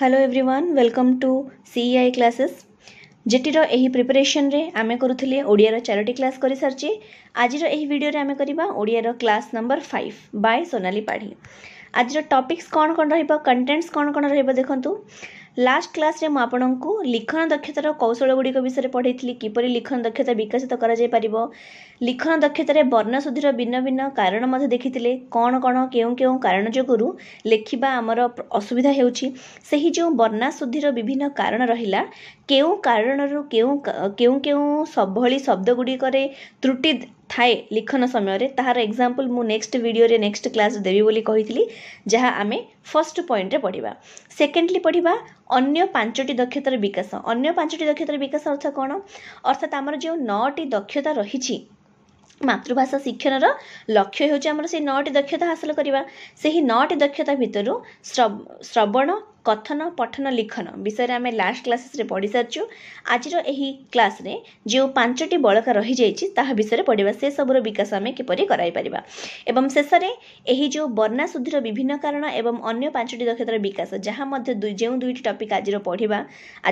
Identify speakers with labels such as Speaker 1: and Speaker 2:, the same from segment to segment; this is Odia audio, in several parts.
Speaker 1: Hello everyone welcome to CI classes ଜେଟିର ଏହି ପ୍ରିପାରେସନ୍ରେ ଆମେ କରୁଥିଲେ ଓଡ଼ିଆର ଚାରୋଟି କ୍ଲାସ୍ କରିସାରିଛେ ଆଜିର ଏହି ଭିଡ଼ିଓରେ ଆମେ କରିବା ଓଡ଼ିଆର class number five by Sonali Padhi ଆଜିର ଟପିକ୍ସ କ'ଣ କ'ଣ ରହିବ କଣ୍ଟେଣ୍ଟସ୍ କ'ଣ କ'ଣ ରହିବ ଦେଖନ୍ତୁ ଲାଷ୍ଟ କ୍ଲାସରେ ମୁଁ ଆପଣଙ୍କୁ ଲିଖନ ଦକ୍ଷତାର କୌଶଳ ଗୁଡ଼ିକ ବିଷୟରେ ପଢ଼ାଇଥିଲି କିପରି ଲିଖନ ଦକ୍ଷତା ବିକଶିତ କରାଯାଇପାରିବ ଲିଖନ ଦକ୍ଷତାରେ ବର୍ଣ୍ଣଶୁଦ୍ଧିର ଭିନ୍ନ ଭିନ୍ନ କାରଣ ମଧ୍ୟ ଦେଖିଥିଲେ କ'ଣ କ'ଣ କେଉଁ କେଉଁ କାରଣ ଯୋଗୁଁରୁ ଲେଖିବା ଆମର ଅସୁବିଧା ହେଉଛି ସେହି ଯେଉଁ ବର୍ଣ୍ଣାଶୁଦ୍ଧିର ବିଭିନ୍ନ କାରଣ ରହିଲା କେଉଁ କାରଣରୁ କେଉଁ କେଉଁ କେଉଁ ସଭଳି ଶବ୍ଦ ଗୁଡ଼ିକରେ ତ୍ରୁଟି ଥାଏ ଲିଖନ ସମୟରେ ତାହାର ଏକ୍ଜାମ୍ପଲ୍ ମୁଁ ନେକ୍ସଟ ଭିଡ଼ିଓରେ ନେକ୍ସଟ କ୍ଲାସ୍ ଦେବି ବୋଲି କହିଥିଲି ଯାହା ଆମେ ଫର୍ଷ୍ଟ ପଏଣ୍ଟରେ ପଢ଼ିବା ସେକେଣ୍ଡଲି ପଢ଼ିବା ଅନ୍ୟ ପାଞ୍ଚଟି ଦକ୍ଷତାର ବିକାଶ ଅନ୍ୟ ପାଞ୍ଚଟି ଦକ୍ଷତାର ବିକାଶ ଅର୍ଥ କ'ଣ ଅର୍ଥାତ୍ ଆମର ଯେଉଁ ନଅଟି ଦକ୍ଷତା ରହିଛି ମାତୃଭାଷା ଶିକ୍ଷଣର ଲକ୍ଷ୍ୟ ହେଉଛି ଆମର ସେଇ ନଅଟି ଦକ୍ଷତା ହାସଲ କରିବା ସେହି ନଅଟି ଦକ୍ଷତା ଭିତରୁ ଶ୍ରବଣ କଥନ ପଠନ ଲିଖନ ବିଷୟରେ ଆମେ ଲାଷ୍ଟ କ୍ଲାସେସ୍ରେ ପଢ଼ିସାରିଛୁ ଆଜିର ଏହି କ୍ଲାସ୍ରେ ଯେଉଁ ପାଞ୍ଚଟି ବଳକା ରହିଯାଇଛି ତାହା ବିଷୟରେ ପଢ଼ିବା ସେସବୁର ବିକାଶ ଆମେ କିପରି କରାଇପାରିବା ଏବଂ ଶେଷରେ ଏହି ଯେଉଁ ବର୍ଣ୍ଣାଶୁଦ୍ଧିର ବିଭିନ୍ନ କାରଣ ଏବଂ ଅନ୍ୟ ପାଞ୍ଚଟି ଦକ୍ଷତାର ବିକାଶ ଯାହା ମଧ୍ୟ ଦୁଇ ଯେଉଁ ଦୁଇଟି ଟପିକ୍ ଆଜିର ପଢ଼ିବା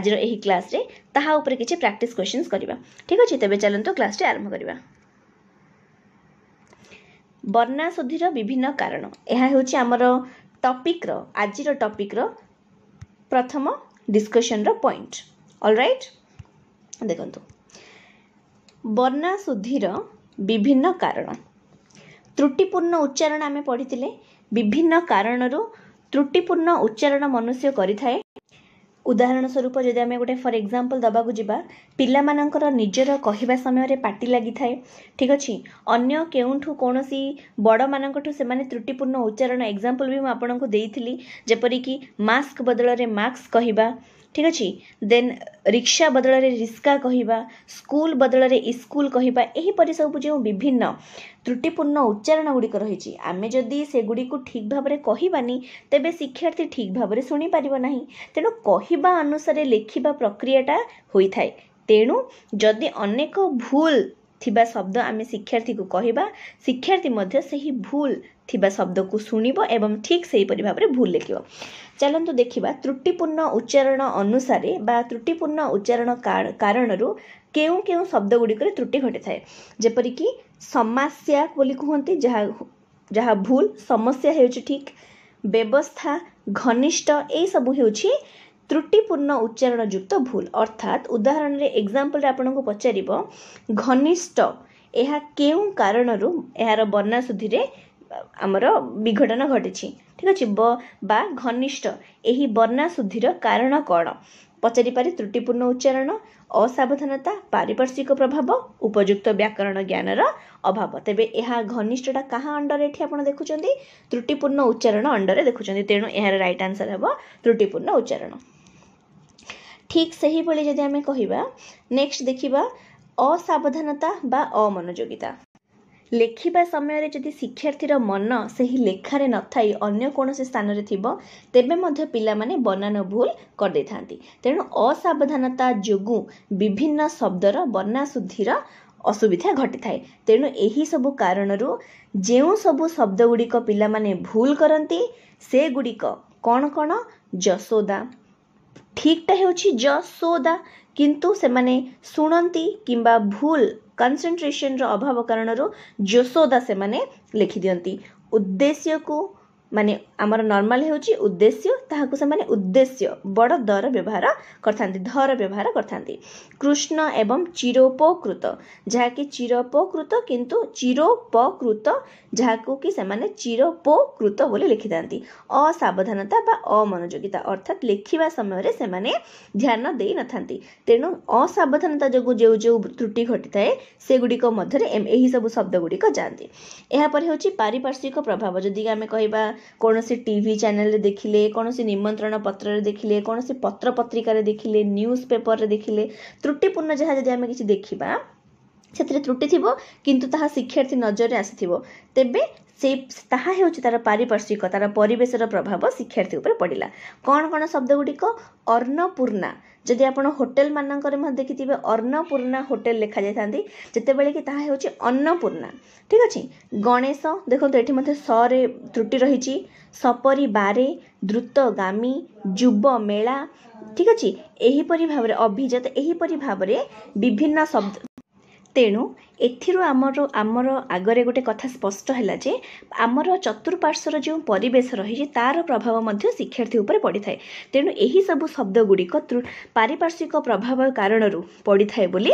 Speaker 1: ଆଜିର ଏହି କ୍ଲାସ୍ରେ ତାହା ଉପରେ କିଛି ପ୍ରାକ୍ଟିସ୍ କ୍ୱେଶ୍ଚିନ୍ସ କରିବା ଠିକ୍ ଅଛି ତେବେ ଚାଲନ୍ତୁ କ୍ଲାସ୍ଟି ଆରମ୍ଭ କରିବା ବର୍ଣ୍ଣାଶୁଦ୍ଧିର ବିଭିନ୍ନ କାରଣ ଏହା ହେଉଛି ଆମର ଟପିକ୍ର ଆଜିର ଟପିକ୍ର ପ୍ରଥମ ଡିସ୍କସନ୍ର ପଏଣ୍ଟ ଅଲ୍ ରାଇଟ୍ ଦେଖନ୍ତୁ ବର୍ଣ୍ଣାଶୁଦ୍ଧିର ବିଭିନ୍ନ କାରଣ ତ୍ରୁଟିପୂର୍ଣ୍ଣ ଉଚ୍ଚାରଣ ଆମେ ପଢ଼ିଥିଲେ ବିଭିନ୍ନ କାରଣରୁ ତ୍ରୁଟିପୂର୍ଣ୍ଣ ଉଚ୍ଚାରଣ ମନୁଷ୍ୟ କରିଥାଏ ଉଦାହରଣ ସ୍ୱରୂପ ଯଦି ଆମେ ଗୋଟେ ଫର୍ ଏକ୍ଜାମ୍ପଲ୍ ଦେବାକୁ ଯିବା ପିଲାମାନଙ୍କର ନିଜର କହିବା ସମୟରେ ପାଟି ଲାଗିଥାଏ ଠିକ୍ ଅଛି ଅନ୍ୟ କେଉଁଠୁ କୌଣସି ବଡ଼ମାନଙ୍କଠୁ ସେମାନେ ତ୍ରୁଟିପୂର୍ଣ୍ଣ ଉଚ୍ଚାରଣ ଏକ୍ଜାମ୍ପଲ୍ ବି ମୁଁ ଆପଣଙ୍କୁ ଦେଇଥିଲି ଯେପରିକି ମାସ୍କ ବଦଳରେ ମାସ୍କ କହିବା ଠିକ୍ ଅଛି ଦେନ୍ ରିକ୍ସା ବଦଳରେ ରିସ୍କା କହିବା ସ୍କୁଲ ବଦଳରେ ଇସ୍କୁଲ କହିବା ଏହିପରି ସବୁ ଯେଉଁ ବିଭିନ୍ନ ତ୍ରୁଟିପୂର୍ଣ୍ଣ ଉଚ୍ଚାରଣ ଗୁଡ଼ିକ ରହିଛି ଆମେ ଯଦି ସେଗୁଡ଼ିକୁ ଠିକ୍ ଭାବରେ କହିବାନି ତେବେ ଶିକ୍ଷାର୍ଥୀ ଠିକ୍ ଭାବରେ ଶୁଣିପାରିବ ନାହିଁ ତେଣୁ କହିବା ଅନୁସାରେ ଲେଖିବା ପ୍ରକ୍ରିୟାଟା ହୋଇଥାଏ ତେଣୁ ଯଦି ଅନେକ ଭୁଲ ଥିବା ଶବ୍ଦ ଆମେ ଶିକ୍ଷାର୍ଥୀକୁ କହିବା ଶିକ୍ଷାର୍ଥୀ ମଧ୍ୟ ସେହି ଭୁଲ ଥିବା ଶବ୍ଦକୁ ଶୁଣିବ ଏବଂ ଠିକ୍ ସେହିପରି ଭାବରେ ଭୁଲ ଲେଖିବ ଚାଲନ୍ତୁ ଦେଖିବା ତ୍ରୁଟିପୂର୍ଣ୍ଣ ଉଚ୍ଚାରଣ ଅନୁସାରେ ବା ତ୍ରୁଟିପୂର୍ଣ୍ଣ ଉଚ୍ଚାରଣ କାରଣରୁ କେଉଁ କେଉଁ ଶବ୍ଦ ଗୁଡ଼ିକରେ ତ୍ରୁଟି ଘଟିଥାଏ ଯେପରିକି ସମସ୍ୟା ବୋଲି କୁହନ୍ତି ଯାହା ଯାହା ଭୁଲ ସମସ୍ୟା ହେଉଛି ଠିକ୍ ବ୍ୟବସ୍ଥା ଘନିଷ୍ଠ ଏହିସବୁ ହେଉଛି ତ୍ରୁଟିପୂର୍ଣ୍ଣ ଉଚ୍ଚାରଣ ଯୁକ୍ତ ଭୁଲ ଅର୍ଥାତ୍ ଉଦାହରଣରେ ଏକ୍ଜାମ୍ପଲରେ ଆପଣଙ୍କୁ ପଚାରିବ ଘନିଷ୍ଠ ଏହା କେଉଁ କାରଣରୁ ଏହାର ବର୍ଣ୍ଣାଶୁଦ୍ଧିରେ ଆମର ବିଘଟନ ଘଟିଛି ଠିକ୍ ଅଛି ବା ଘନିଷ୍ଠ ଏହି ବର୍ଣ୍ଣାଶୁଦ୍ଧିର କାରଣ କ'ଣ ପଚାରିପାରେ ତ୍ରୁଟିପୂର୍ଣ୍ଣ ଉଚ୍ଚାରଣ ଅସାବଧାନତା ପାରିପାର୍ଶ୍ୱିକ ପ୍ରଭାବ ଉପଯୁକ୍ତ ବ୍ୟାକରଣ ଜ୍ଞାନର ଅଭାବ ତେବେ ଏହା ଘନିଷ୍ଠଟା କାହା ଅଣ୍ଡରରେ ଏଠି ଆପଣ ଦେଖୁଛନ୍ତି ତ୍ରୁଟିପୂର୍ଣ୍ଣ ଉଚ୍ଚାରଣ ଅଣ୍ଡରରେ ଦେଖୁଛନ୍ତି ତେଣୁ ଏହାର ରାଇଟ୍ ଆନ୍ସର୍ ହେବ ତ୍ରୁଟିପୂର୍ଣ୍ଣ ଉଚ୍ଚାରଣ ଠିକ୍ ସେହିଭଳି ଯଦି ଆମେ କହିବା ନେକ୍ସଟ ଦେଖିବା ଅସାବଧାନତା ବା ଅମନୋଯୋଗିତା ଲେଖିବା ସମୟରେ ଯଦି ଶିକ୍ଷାର୍ଥୀର ମନ ସେହି ଲେଖାରେ ନଥାଇ ଅନ୍ୟ କୌଣସି ସ୍ଥାନରେ ଥିବ ତେବେ ମଧ୍ୟ ପିଲାମାନେ ବନାନ ଭୁଲ କରିଦେଇଥାନ୍ତି ତେଣୁ ଅସାବଧାନତା ଯୋଗୁଁ ବିଭିନ୍ନ ଶବ୍ଦର ଶୁଦ୍ଧିର ଅସୁବିଧା ଘଟିଥାଏ ତେଣୁ ଏହିସବୁ କାରଣରୁ ଯେଉଁ ସବୁ ଶବ୍ଦ ଗୁଡ଼ିକ ପିଲାମାନେ ଭୁଲ କରନ୍ତି ସେଗୁଡ଼ିକ କ'ଣ କ'ଣ ଯଶୋଦା ଠିକ୍ଟା ହେଉଛି ଯଶୋଦା କିନ୍ତୁ ସେମାନେ ଶୁଣନ୍ତି କିମ୍ବା ଭୁଲ କନ୍ସେନ୍ଟ୍ରେସନ୍ର ଅଭାବ କାରଣରୁ ଯଶୋଦା ସେମାନେ ଲେଖିଦିଅନ୍ତି ଉଦ୍ଦେଶ୍ୟକୁ मान आमर नर्माल हूँ उद्देश्य उद्देश्य बड़ दर व्यवहार कर दर व्यवहार करष्ण एवं चीरोपकृत जहाँकि चीरपकृत किंतु चीरोपकृत जहाँ चीरपकृत बोले लिखि था असावधानता अमनोजोगिता अर्थात लिखा समय से ध्यान दे न था तेणु असावधानता जो जो जो त्रुटि घटी थाए से गुड़िक सब शब्द गुड़िक जाती यापर हो पारिपार्श्विक प्रभाव जदि आम कहवा କୌଣସି ଟି ଭି ଚ୍ୟାନେଲ୍ରେ ଦେଖିଲେ କୌଣସି ନିମନ୍ତ୍ରଣ ପତ୍ରରେ ଦେଖିଲେ କୌଣସି ପତ୍ର ପତ୍ରିକାରେ ଦେଖିଲେ ନ୍ୟୁଜ୍ ପେପରରେ ଦେଖିଲେ ତ୍ରୁଟିପୂର୍ଣ୍ଣ ଯାହା ଯଦି ଆମେ କିଛି ଦେଖିବା ସେଥିରେ ତ୍ରୁଟି ଥିବ କିନ୍ତୁ ତାହା ଶିକ୍ଷାର୍ଥୀ ନଜରରେ ଆସିଥିବ ତେବେ ସେ ତାହା ହେଉଛି ତା'ର ପାରିପାର୍ଶ୍ୱିକ ତା'ର ପରିବେଶର ପ୍ରଭାବ ଶିକ୍ଷାର୍ଥୀ ଉପରେ ପଡ଼ିଲା କ'ଣ କ'ଣ ଶବ୍ଦ ଗୁଡ଼ିକ ଅର୍ଣ୍ଣପୂର୍ଣ୍ଣା ଯଦି ଆପଣ ହୋଟେଲ ମାନଙ୍କରେ ମଧ୍ୟ ଦେଖିଥିବେ ଅର୍ଣ୍ଣପୂର୍ଣ୍ଣା ହୋଟେଲ ଲେଖାଯାଇଥାନ୍ତି ଯେତେବେଳେ କି ତାହା ହେଉଛି ଅନ୍ନପୂର୍ଣ୍ଣା ଠିକ୍ ଅଛି ଗଣେଶ ଦେଖନ୍ତୁ ଏଠି ମଧ୍ୟ ସରେ ତ୍ରୁଟି ରହିଛି ସପରି ବାରେ ଦ୍ରୁତଗାମୀ ଯୁବ ମେଳା ଠିକ୍ ଅଛି ଏହିପରି ଭାବରେ ଅଭିଜାତ ଏହିପରି ଭାବରେ ବିଭିନ୍ନ ଶବ୍ଦ ତେଣୁ ଏଥିରୁ ଆମର ଆମର ଆଗରେ ଗୋଟେ କଥା ସ୍ପଷ୍ଟ ହେଲା ଯେ ଆମର ଚତୁଃପାର୍ଶ୍ୱର ଯେଉଁ ପରିବେଶ ରହିଛି ତା'ର ପ୍ରଭାବ ମଧ୍ୟ ଶିକ୍ଷାର୍ଥୀ ଉପରେ ପଡ଼ିଥାଏ ତେଣୁ ଏହିସବୁ ଶବ୍ଦଗୁଡ଼ିକ ପାରିପାର୍ଶ୍ୱିକ ପ୍ରଭାବ କାରଣରୁ ପଡ଼ିଥାଏ ବୋଲି